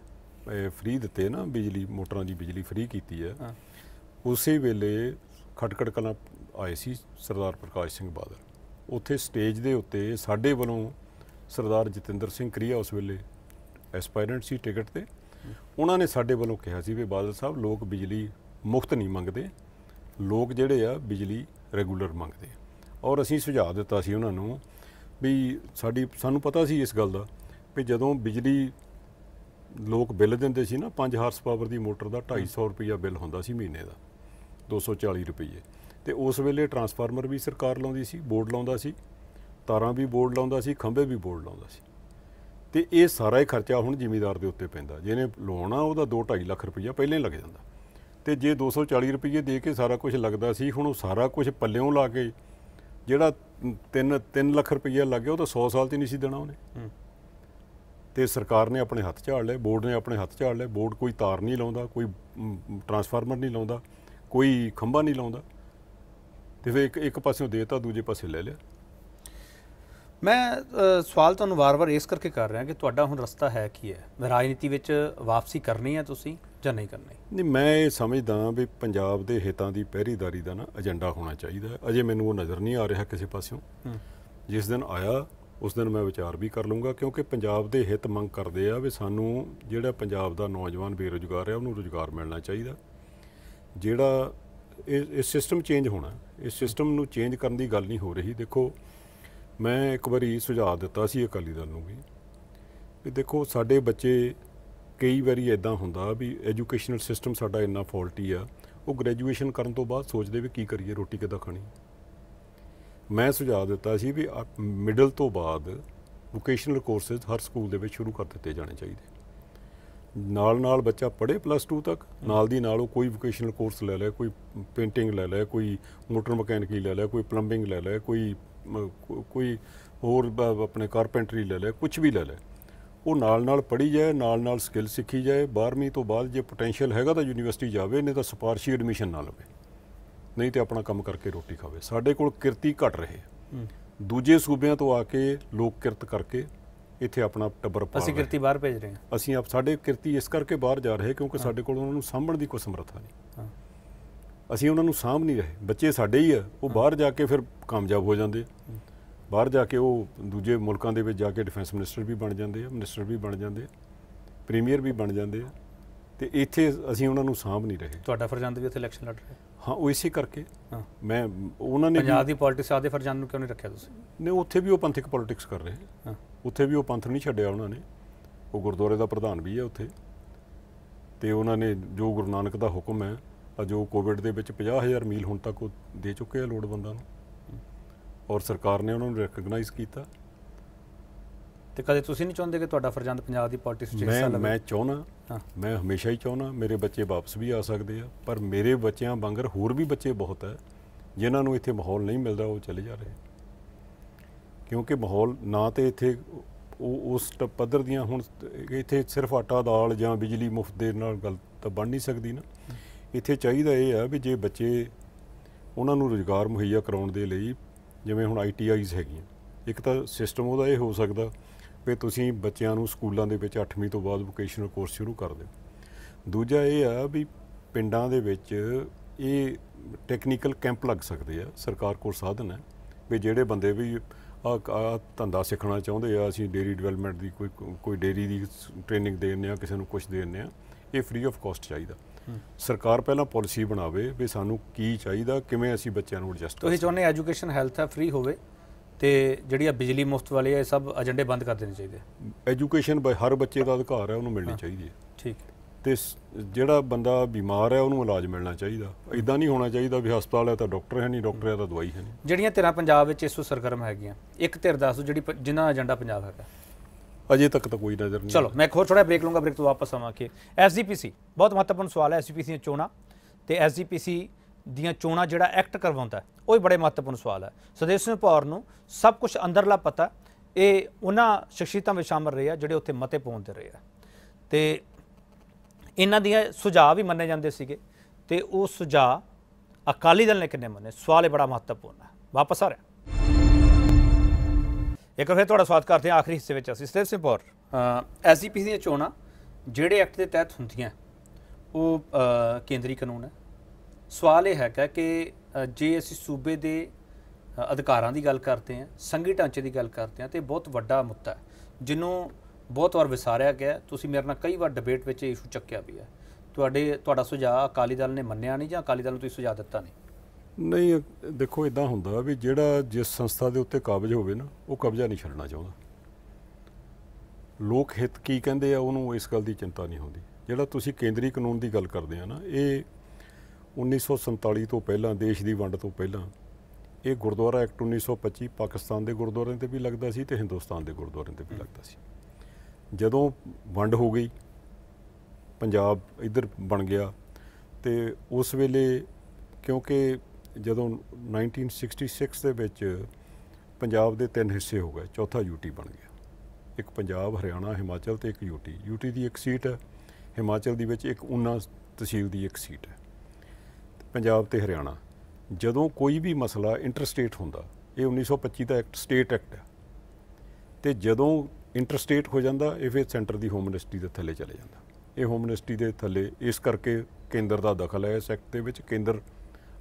ਫ੍ਰੀ ਦਿੱਤੇ ਨਾ ਬਿਜਲੀ ਮੋਟਰਾਂ ਦੀ ਬਿਜਲੀ ਫ੍ਰੀ ਕੀਤੀ ਹੈ ਉਸੇ ਵੇਲੇ ਖਟਕੜ ਕਲਾਂ ਆਏ ਸੀ ਸਰਦਾਰ ਪ੍ਰਕਾਸ਼ ਸਿੰਘ ਬਾਦਲ ਉੱਥੇ ਸਟੇਜ ਦੇ ਉੱਤੇ ਸਾਡੇ ਵੱਲੋਂ ਸਰਦਾਰ ਜਤਿੰਦਰ ਸਿੰਘ ਕਰੀਆ ਉਸ ਵੇਲੇ ਐਸਪਾਇਰੈਂਟ ਸੀ ਟਿਕਟ ਤੇ ਉਹਨਾਂ ਨੇ ਸਾਡੇ ਵੱਲੋਂ ਕਿਹਾ ਸੀ ਵੀ ਬਾਦਲ ਸਾਹਿਬ ਲੋਕ ਬਿਜਲੀ ਮੁਫਤ ਨਹੀਂ ਮੰਗਦੇ ਲੋਕ ਜਿਹੜੇ ਆ ਬਿਜਲੀ ਰੈਗੂਲਰ ਮੰਗਦੇ ਔਰ ਅਸੀਂ ਸੁਝਾਅ ਦਿੱਤਾ ਸੀ ਉਹਨਾਂ ਨੂੰ ਵੀ ਸਾਡੀ ਸਾਨੂੰ ਪਤਾ ਸੀ ਇਸ ਗੱਲ ਦਾ ਵੀ ਜਦੋਂ ਬਿਜਲੀ ਲੋਕ ਬਿੱਲ ਦਿੰਦੇ ਸੀ ਨਾ 5 ਹਾਰਸ ਪਾਵਰ ਦੀ ਮੋਟਰ ਦਾ 250 ਰੁਪਿਆ ਬਿੱਲ ਹੁੰਦਾ ਸੀ ਮਹੀਨੇ ਦਾ 240 ਰੁਪਏ ਤੇ ਉਸ ਵੇਲੇ ਟਰਾਂਸਫਾਰਮਰ ਵੀ ਸਰਕਾਰ ਲਾਉਂਦੀ ਸੀ ਬੋਰਡ ਲਾਉਂਦਾ ਸੀ ਤਾਰਾਂ ਵੀ ਬੋਰਡ ਲਾਉਂਦਾ ਸੀ ਖੰਭੇ ਵੀ ਬੋਰਡ ਲਾਉਂਦਾ ਸੀ ਤੇ ਇਹ ਸਾਰਾ ਹੀ ਖਰਚਾ ਹੁਣ ਜ਼ਿਮੀਦਾਰ ਦੇ ਉੱਤੇ ਪੈਂਦਾ ਜਿਹਨੇ ਲਾਉਣਾ ਉਹਦਾ 2.5 ਲੱਖ ਰੁਪਏ ਪਹਿਲਾਂ ਹੀ ਲੱਗ ਜਾਂਦਾ ਤੇ ਜੇ 240 ਰੁਪਏ ਦੇ ਕੇ ਸਾਰਾ ਕੁਝ ਲੱਗਦਾ ਸੀ ਹੁਣ ਉਹ ਸਾਰਾ ਕੁਝ ਪੱਲਿਓਂ ਲਾ ਕੇ ਜਿਹੜਾ 3 3 ਲੱਖ ਰੁਪਏ ਲੱਗੇ ਉਹ ਤਾਂ 100 ਸਾਲ ਤੇ ਨਹੀਂ ਸੀ ਦੇਣਾ ਉਹਨੇ ਤੇ ਸਰਕਾਰ ਨੇ ਆਪਣੇ ਹੱਥ ਝਾੜ ਲਏ ਬੋਰਡ ਨੇ ਆਪਣੇ ਹੱਥ ਝਾੜ ਲਏ ਬੋਰਡ ਕੋਈ ਤਾਰ ਨਹੀਂ ਲਾਉਂਦਾ ਕੋਈ ਟਰਾਂਸਫਾਰਮਰ ਨਹੀਂ ਲਾਉਂਦਾ ਕੋਈ ਖੰਭਾ ਨਹੀਂ ਲਾਉਂਦਾ ਤੇ ਫਿਰ ਇੱਕ ਇੱਕ ਪਾਸਿਓਂ ਦੇਤਾ ਦੂਜੇ ਪਾਸੇ ਲੈ ਲਿਆ ਮੈਂ ਸਵਾਲ ਤੁਹਾਨੂੰ ਵਾਰ-ਵਾਰ ਇਸ ਕਰਕੇ ਕਰ ਰਿਹਾ ਕਿ ਤੁਹਾਡਾ ਹੁਣ ਰਸਤਾ ਹੈ ਕੀ ਹੈ ਰਾਜਨੀਤੀ ਵਿੱਚ ਵਾਪਸੀ ਕਰਨੀ ਹੈ ਤੁਸੀਂ ਜਾਂ ਨਹੀਂ ਕਰਨੀ ਨਹੀਂ ਮੈਂ ਇਹ ਸਮਝਦਾ ਵੀ ਪੰਜਾਬ ਦੇ ਹਿੱਤਾਂ ਦੀ ਪਹਿਰੀਦਾਰੀ ਦਾ ਨਾ ਏਜੰਡਾ ਹੋਣਾ ਚਾਹੀਦਾ ਅਜੇ ਮੈਨੂੰ ਉਹ ਨਜ਼ਰ ਨਹੀਂ ਆ ਰਿਹਾ ਕਿਸੇ ਪਾਸਿਓਂ ਜਿਸ ਦਿਨ ਆਇਆ ਉਸ ਦਿਨ ਮੈਂ ਵਿਚਾਰ ਵੀ ਕਰ ਲੂੰਗਾ ਕਿਉਂਕਿ ਪੰਜਾਬ ਦੇ ਹਿੱਤ ਮੰਗ ਕਰਦੇ ਆ ਵੀ ਸਾਨੂੰ ਜਿਹੜਾ ਪੰਜਾਬ ਦਾ ਨੌਜਵਾਨ ਬੇਰੋਜ਼ਗਾਰ ਹੈ ਉਹਨੂੰ ਰੋਜ਼ਗਾਰ ਮਿਲਣਾ ਚਾਹੀਦਾ ਜਿਹੜਾ ਇਹ ਸਿਸਟਮ ਚੇਂਜ ਹੋਣਾ ਇਸ ਸਿਸਟਮ ਨੂੰ ਚੇਂਜ ਕਰਨ ਦੀ ਗੱਲ ਨਹੀਂ ਹੋ ਰਹੀ ਦੇਖੋ ਮੈਂ ਇੱਕ ਵਾਰੀ ਸੁਝਾਅ ਦਿੱਤਾ ਸੀ ਅਕਾਲੀ ਦਲ ਨੂੰ ਵੀ ਕਿ ਦੇਖੋ ਸਾਡੇ ਬੱਚੇ ਕਈ ਵਾਰੀ ਇਦਾਂ ਹੁੰਦਾ ਵੀ ਐਜੂਕੇਸ਼ਨਲ ਸਿਸਟਮ ਸਾਡਾ ਇੰਨਾ ਫਾਲਟੀ ਆ ਉਹ ਗ੍ਰੈਜੂਏਸ਼ਨ ਕਰਨ ਤੋਂ ਬਾਅਦ ਸੋਚਦੇ ਵੀ ਕੀ ਕਰੀਏ ਰੋਟੀ ਕਿੱਦਾਂ ਖਾਣੀ ਮੈਂ ਸੁਝਾਅ ਦਿੱਤਾ ਸੀ ਵੀ ਮਿਡਲ ਤੋਂ ਬਾਅਦ ਵੋਕੇਸ਼ਨਲ ਕੋਰਸਸ ਹਰ ਸਕੂਲ ਦੇ ਵਿੱਚ ਸ਼ੁਰੂ ਕਰ ਦਿੱਤੇ ਜਾਣੇ ਚਾਹੀਦੇ ਨਾਲ ਨਾਲ ਬੱਚਾ ਪੜ੍ਹੇ ਪਲੱਸ 2 ਤੱਕ ਨਾਲ ਦੀ ਨਾਲ ਉਹ ਕੋਈ ਵੋਕੇਸ਼ਨਲ ਕੋਰਸ ਲੈ ਲੈ ਕੋਈ ਪੇਂਟਿੰਗ ਲੈ ਲੈ ਕੋਈ ਮੋਟਰ ਮਕੈਨਿਕੀ ਲੈ ਲੈ ਕੋਈ ਪਲੰਬਿੰਗ ਲੈ ਲੈ ਕੋਈ ਕੋਈ ਹੋਰ ਆਪਣੇ ਕਾਰਪੈਂਟਰੀ ਲੈ ਲੈ ਕੁਝ ਵੀ ਲੈ ਲੈ ਉਹ ਨਾਲ ਨਾਲ ਪੜ੍ਹੀ ਜਾਏ ਨਾਲ ਨਾਲ ਸਕਿੱਲ ਸਿੱਖੀ ਜਾਏ 12ਵੀਂ ਤੋਂ ਬਾਅਦ ਜੇ ਪੋਟੈਂਸ਼ੀਅਲ ਹੈਗਾ ਤਾਂ ਯੂਨੀਵਰਸਿਟੀ ਜਾਵੇ ਨਹੀਂ ਤਾਂ ਸਪਾਰਸ਼ੀ ਐਡਮਿਸ਼ਨ ਨਾ ਲਵੇ ਨਹੀਂ ਤੇ ਆਪਣਾ ਕੰਮ ਕਰਕੇ ਰੋਟੀ ਖਾਵੇ ਸਾਡੇ ਕੋਲ ਕਿਰਤੀ ਘਟ ਰਹੇ ਦੂਜੇ ਸੂਬਿਆਂ ਤੋਂ ਆ ਕੇ ਲੋਕ ਕਿਰਤ ਕਰਕੇ ਇੱਥੇ ਆਪਣਾ ਟੱਬਰ ਪਾ ਅਸੀਂ ਕਿਰਤੀ ਬਾਹਰ ਭੇਜ ਰਹੇ ਹਾਂ ਅਸੀਂ ਆਪ ਸਾਡੇ ਕਿਰਤੀ ਇਸ ਕਰਕੇ ਬਾਹਰ ਜਾ ਰਹੇ ਕਿਉਂਕਿ ਸਾਡੇ ਕੋਲ ਉਹਨਾਂ ਨੂੰ ਸਾਂਭਣ ਦੀ ਕੋਈ ਸਮਰੱਥਾ ਨਹੀਂ ਅਸੀਂ ਉਹਨਾਂ ਨੂੰ ਸਾਂਭ ਨਹੀਂ ਰਹੇ ਬੱਚੇ ਸਾਡੇ ਹੀ ਆ ਉਹ ਬਾਹਰ ਜਾ ਕੇ ਫਿਰ ਕਾਮਯਾਬ ਹੋ ਜਾਂਦੇ ਬਾਹਰ ਜਾ ਕੇ ਉਹ ਦੂਜੇ ਮੁਲਕਾਂ ਦੇ ਵਿੱਚ ਜਾ ਕੇ ਡਿਫੈਂਸ ਮਿਨਿਸਟਰ ਵੀ ਬਣ ਜਾਂਦੇ ਆ ਮਿਨਿਸਟਰ ਵੀ ਬਣ ਜਾਂਦੇ ਆ ਪ੍ਰੀਮੀਅਰ ਵੀ ਬਣ ਜਾਂਦੇ ਆ ਤੇ ਇੱਥੇ ਅਸੀਂ ਉਹਨਾਂ ਨੂੰ ਸਾਂਭ ਨਹੀਂ ਰਹੇ ਤੁਹਾਡਾ ਫਰਜ਼ੰਦ ਵੀ ਉੱਥੇ ਇਲੈਕਸ਼ਨ ਲੜ ਰਿਹਾ ਹਾਂ ਉਹ ਇਸੇ ਕਰਕੇ ਮੈਂ ਉਹਨਾਂ ਨੇ ਪੰਜਾਬ ਦੀ ਪੋਲਿਟਿਕਸ ਆਦੇ ਫਰਜ਼ਾਨ ਨੂੰ ਕਿਉਂ ਨਹੀਂ ਰੱਖਿਆ ਤੁਸੀਂ ਨੇ ਉੱਥੇ ਵੀ ਉਹ ਪੰਥਿਕ ਪੋਲਿਟਿਕਸ ਕਰ ਰਹੇ ਹਾਂ ਉੱਥੇ ਵੀ ਉਹ ਪੰਥ ਨਹੀਂ ਛੱਡਿਆ ਉਹਨਾਂ ਨੇ ਉਹ ਗੁਰਦੁਆਰੇ ਦਾ ਪ੍ਰਧਾਨ ਵੀ ਹੈ ਉੱਥੇ ਤੇ ਉਹਨਾਂ ਨੇ ਜੋ ਗੁਰੂ ਨਾਨਕ ਦਾ ਹੁਕਮ ਹੈ ਆ ਜੋ ਕੋਵਿਡ ਦੇ ਵਿੱਚ 50000 ਮੀਲ ਹੁਣ ਤੱਕ ਉਹ ਦੇ ਚੁੱਕੇ ਆ ਲੋੜਵੰਦਾਂ ਨੂੰ ਔਰ ਸਰਕਾਰ ਨੇ ਉਹਨਾਂ ਨੂੰ ਰੈਕਗਨਾਈਜ਼ ਕੀਤਾ ਤੇ ਕਦੇ ਤੁਸੀਂ ਨਹੀਂ ਚਾਹੁੰਦੇ ਕਿ ਤੁਹਾਡਾ ਫਰਜ਼ੰਦ ਪੰਜਾਬ ਦੀ ਪਾਰਟੀ 'ਚ ਹਿੱਸਾ ਲਵੇ ਮੈਂ ਚਾਹਣਾ ਮੈਂ ਹਮੇਸ਼ਾ ਹੀ ਚਾਹਣਾ ਮੇਰੇ ਬੱਚੇ ਵਾਪਸ ਵੀ ਆ ਸਕਦੇ ਆ ਪਰ ਮੇਰੇ ਬੱਚਿਆਂ ਵਾਂਗਰ ਹੋਰ ਵੀ ਬੱਚੇ ਬਹੁਤ ਹੈ ਜਿਨ੍ਹਾਂ ਨੂੰ ਇੱਥੇ ਮਾਹੌਲ ਨਹੀਂ ਮਿਲਦਾ ਉਹ ਚਲੇ ਜਾ ਰਹੇ ਕਿਉਂਕਿ ਮਾਹੌਲ ਨਾ ਤੇ ਇੱਥੇ ਉਹ ਉਸ ਪੱਧਰ ਦੀਆਂ ਹੁਣ ਇੱਥੇ ਸਿਰਫ ਆਟਾ ਦਾਲ ਜਾਂ ਬਿਜਲੀ ਮੁਫਤ ਦੇ ਨਾਲ ਗੱਲ ਤਾਂ ਬਣ ਨਹੀਂ ਸਕਦੀ ਨਾ ਇੱਥੇ ਚਾਹੀਦਾ ਇਹ ਆ ਵੀ ਜੇ ਬੱਚੇ ਉਹਨਾਂ ਨੂੰ ਰੋਜ਼ਗਾਰ ਮੁਹੱਈਆ ਕਰਾਉਣ ਦੇ ਲਈ ਜਿਵੇਂ ਹੁਣ ਆਈਟੀਆਈਜ਼ ਹੈਗੀਆਂ ਇੱਕ ਤਾਂ ਸਿਸਟਮ ਉਹਦਾ ਇਹ ਹੋ ਸਕਦਾ ਵੀ ਤੁਸੀਂ ਬੱਚਿਆਂ ਨੂੰ ਸਕੂਲਾਂ ਦੇ ਵਿੱਚ 8ਵੀਂ ਤੋਂ ਬਾਅਦ ਵੋਕੇਸ਼ਨਲ ਕੋਰਸ ਸ਼ੁਰੂ ਕਰ ਦਿਓ ਦੂਜਾ ਇਹ ਆ ਵੀ ਪਿੰਡਾਂ ਦੇ ਵਿੱਚ ਇਹ ਟੈਕਨੀਕਲ ਕੈਂਪ ਲੱਗ ਸਕਦੇ ਆ ਸਰਕਾਰ ਕੋਲ ਸਾਧਨ ਹੈ ਵੀ ਜਿਹੜੇ ਬੰਦੇ ਵੀ ਆ ਧੰਦਾ ਸਿੱਖਣਾ ਚਾਹੁੰਦੇ ਆ ਅਸੀਂ ਡੇਰੀ ਡਿਵੈਲਪਮੈਂਟ ਦੀ ਕੋਈ ਕੋਈ ਡੇਰੀ ਦੀ ਟ੍ਰੇਨਿੰਗ ਦੇ ਆ ਕਿਸੇ ਨੂੰ ਕੁਝ ਦੇ ਆ ਇਹ ਫ੍ਰੀ ਆਫ ਕਾਸਟ ਚਾਹੀਦਾ ਸਰਕਾਰ ਪਹਿਲਾਂ ਪਾਲਿਸੀ ਬਣਾਵੇ ਵੀ ਸਾਨੂੰ ਕੀ ਚਾਹੀਦਾ ਕਿਵੇਂ ਅਸੀਂ ਬੱਚਿਆਂ ਨੂੰ ਐਡਜਸਟ ਤੁਸੀਂ ਚਾਹੁੰਦੇ ਐਜੂਕੇਸ਼ਨ ਹੈਲਥ ਆ ਫ੍ਰੀ ਹੋਵੇ ਤੇ ਜਿਹੜੀ ਆ ਬਿਜਲੀ ਮੁਫਤ ਵਾਲੇ ਇਹ ਸਭ ਏਜੰਡੇ ਬੰਦ ਕਰ ਦੇਣੇ ਚਾਹੀਦੇ ਐਜੂਕੇਸ਼ਨ ਹਰ ਬੱਚੇ ਦਾ ਅਧਿਕਾਰ ਹੈ ਉਹਨੂੰ ਮਿਲਣੀ ਚਾਹੀਦੀ ਹੈ ਠੀਕ ਤੇ ਜਿਹੜਾ ਬੰਦਾ ਬਿਮਾਰ ਹੈ ਉਹਨੂੰ ਇਲਾਜ ਮਿਲਣਾ ਚਾਹੀਦਾ ਇਦਾਂ ਨਹੀਂ ਹੋਣਾ ਚਾਹੀਦਾ ਵੀ ਹਸਪਤਾਲ ਹੈ ਤਾਂ ਡਾਕਟਰ ਹੈ ਨਹੀਂ ਡਾਕਟਰ ਹੈ ਤਾਂ ਦਵਾਈ ਹੈ ਨਹੀਂ ਜਿਹੜੀਆਂ ਧਿਰਾਂ ਪੰਜਾਬ ਵਿੱਚ ਇਸ ਸਰਗਰਮ ਹੈਗੀਆਂ ਇੱਕ ਧਿਰ ਦੱਸੋ ਜਿਹੜੀ ਜਿਨ੍ਹਾਂ ਏਜੰਡਾ ਪੰਜਾਬ ਹੈਗਾ ਅਜੇ ਤੱਕ ਤਾਂ ਕੋਈ ਨਜ਼ਰ ਨਹੀਂ ਚਲੋ ਮੈਂ ਇੱਕ ਹੋਰ ਥੋੜਾ ਬ੍ਰੇਕ ਲਵਾਂਗਾ ਬ੍ਰੇਕ ਤੋਂ ਵਾਪਸ ਆਵਾਂਗੇ ਐਸਜੀਪੀਸੀ ਬਹੁਤ ਮਹੱਤਵਪੂਰਨ ਸਵਾਲ ਹੈ ਐਸਜੀਪੀਸੀ ਦੀਆਂ ਚੋਣਾਂ ਤੇ ਐਸਜੀਪੀਸੀ ਦੀਆਂ ਚੋਣਾਂ ਜਿਹੜਾ ਐਕਟ ਕਰਵਾਉਂਦਾ ਉਹ ਵੀ ਬੜੇ ਮਹੱਤਵਪੂਰਨ ਸਵਾਲ ਹੈ ਸੁਦੇਸ਼ ਸਿੰਘ ਪੌਰ ਨੂੰ ਸਭ ਕੁਝ ਅੰਦਰਲਾ ਪਤਾ ਇਹ ਉਹਨਾਂ ਸ਼ਖਸੀਅਤਾਂ ਵਿੱਚ ਸ਼ਾਮਲ ਰਹੇ ਆ ਜਿਹੜੇ ਉੱਥੇ ਮਤੇ ਪਾਉਂਦੇ ਰਹੇ ਆ ਤੇ ਇਹਨਾਂ ਦੀਆਂ ਸੁਝਾਅ ਵੀ ਮੰਨੇ ਜਾਂਦੇ ਸੀਗੇ ਤੇ ਉਹ ਸੁਝਾਅ ਅਕਾਲੀ ਦਲ ਨੇ ਕਿੰਨੇ ਮੰਨੇ ਸਵਾਲ ਇਹ ਬੜਾ ਮਹੱਤਵਪੂਰਨ ਹੈ ਵਾਪਸ ਆ ਰਿਹਾ ਇੱਕ ਵਾਰ ਫਿਰ ਤੁਹਾਡਾ ਸਵਾਗਤ ਕਰਦੇ ਹਾਂ ਆਖਰੀ ਹਿੱਸੇ ਵਿੱਚ ਅਸੀਂ ਸਤੇਵ ਸਿੰਘ ਪੌਰ ਐਸਜੀਪੀ ਦੀਆਂ ਚੋਣਾਂ ਜਿਹੜੇ ਐਕਟ ਦੇ ਤਹਿਤ ਹੁੰਦੀਆਂ ਉਹ ਕੇਂਦਰੀ ਕਾਨੂੰਨ ਹੈ ਸਵਾਲ ਇਹ ਹੈ ਕਿ ਜੇ ਅਸੀਂ ਸੂਬੇ ਦੇ ਅਧਿਕਾਰਾਂ ਦੀ ਗੱਲ ਕਰਦੇ ਹਾਂ ਸੰਗੀ ਢਾਂਚੇ ਦੀ ਗੱਲ ਕਰਦੇ ਹਾਂ ਤੇ ਬਹੁਤ ਵੱਡਾ ਮੁੱਦਾ ਹੈ ਜਿਹਨੂੰ ਬਹੁਤ ਵਾਰ ਵਿਸਾਰਿਆ ਗਿਆ ਤੁਸੀਂ ਮੇਰੇ ਨਾਲ ਕਈ ਵਾਰ ਡਿਬੇਟ ਵਿੱਚ ਇਹ ਇਸ਼ੂ ਚੱਕਿਆ ਵੀ ਹੈ ਤੁਹਾਡੇ ਤੁਹਾਡਾ ਸੁਝਾਅ ਅਕਾਲੀ ਦਲ ਨੇ ਮੰਨਿਆ ਨਹੀਂ ਜਾਂ ਅਕਾਲੀ ਦਲ ਨੂੰ ਤੁਸੀਂ ਸੁਝਾਅ ਦਿੱਤਾ ਨਹੀਂ ਨਹੀਂ ਦੇਖੋ ਇਦਾਂ ਹੁੰਦਾ ਵੀ ਜਿਹੜਾ ਜਿਸ ਸੰਸਥਾ ਦੇ ਉੱਤੇ ਕਾਬਜ ਹੋਵੇ ਨਾ ਉਹ ਕਬਜ਼ਾ ਨਹੀਂ ਛੱਡਣਾ ਚਾਹੁੰਦਾ ਲੋਕ ਹਿੱਤ ਕੀ ਕਹਿੰਦੇ ਆ ਉਹਨੂੰ ਇਸ ਗੱਲ ਦੀ ਚਿੰਤਾ ਨਹੀਂ ਹੁੰਦੀ ਜਿਹੜਾ ਤੁਸੀਂ ਕੇਂਦਰੀ ਕਾਨੂੰਨ ਦੀ ਗੱਲ ਕਰਦੇ ਆ ਨਾ ਇਹ 1947 ਤੋਂ ਪਹਿਲਾਂ ਦੇਸ਼ ਦੀ ਵੰਡ ਤੋਂ ਪਹਿਲਾਂ ਇਹ ਗੁਰਦੁਆਰਾ ਐਕਟ 1925 ਪਾਕਿਸਤਾਨ ਦੇ ਗੁਰਦੁਆਰਿਆਂ ਤੇ ਵੀ ਲੱਗਦਾ ਸੀ ਤੇ ਹਿੰਦੁਸਤਾਨ ਦੇ ਗੁਰਦੁਆਰਿਆਂ ਤੇ ਵੀ ਲੱਗਦਾ ਸੀ ਜਦੋਂ ਵੰਡ ਹੋ ਗਈ ਪੰਜਾਬ ਇੱਧਰ ਬਣ ਗਿਆ ਤੇ ਉਸ ਵੇਲੇ ਕਿਉਂਕਿ ਜਦੋਂ 1966 ਦੇ ਵਿੱਚ ਪੰਜਾਬ ਦੇ ਤਿੰਨ ਹਿੱਸੇ ਹੋ ਗਏ ਚੌਥਾ ਯੂਟੀ ਬਣ ਗਿਆ ਇੱਕ ਪੰਜਾਬ ਹਰਿਆਣਾ ਹਿਮਾਚਲ ਤੇ ਇੱਕ ਯੂਟੀ ਯੂਟੀ ਦੀ ਇੱਕ ਸੀਟ ਹੈ ਹਿਮਾਚਲ ਦੀ ਵਿੱਚ ਇੱਕ ਉਨਾ ਤਹਿਸੀਲ ਦੀ ਇੱਕ ਸੀਟ ਹੈ ਪੰਜਾਬ ਤੇ ਹਰਿਆਣਾ ਜਦੋਂ ਕੋਈ ਵੀ ਮਸਲਾ ਇੰਟਰਸਟੇਟ ਹੁੰਦਾ ਇਹ 1925 ਦਾ ਐਕਟ ਸਟੇਟ ਐਕਟ ਹੈ ਤੇ ਜਦੋਂ ਇੰਟਰਸਟੇਟ ਹੋ ਜਾਂਦਾ ਇਹ ਫਿਰ ਸੈਂਟਰ ਦੀ ਹੋਮ ਮਿਨਿਸਟਰੀ ਦੇ ਥੱਲੇ ਚਲੇ ਜਾਂਦਾ ਇਹ ਹੋਮ ਮਿਨਿਸਟਰੀ ਦੇ ਥੱਲੇ ਇਸ ਕਰਕੇ ਕੇਂਦਰ ਦਾ ਦਖਲ ਹੈ ਇਸ ਐਕਟ ਦੇ ਵਿੱਚ ਕੇਂਦਰ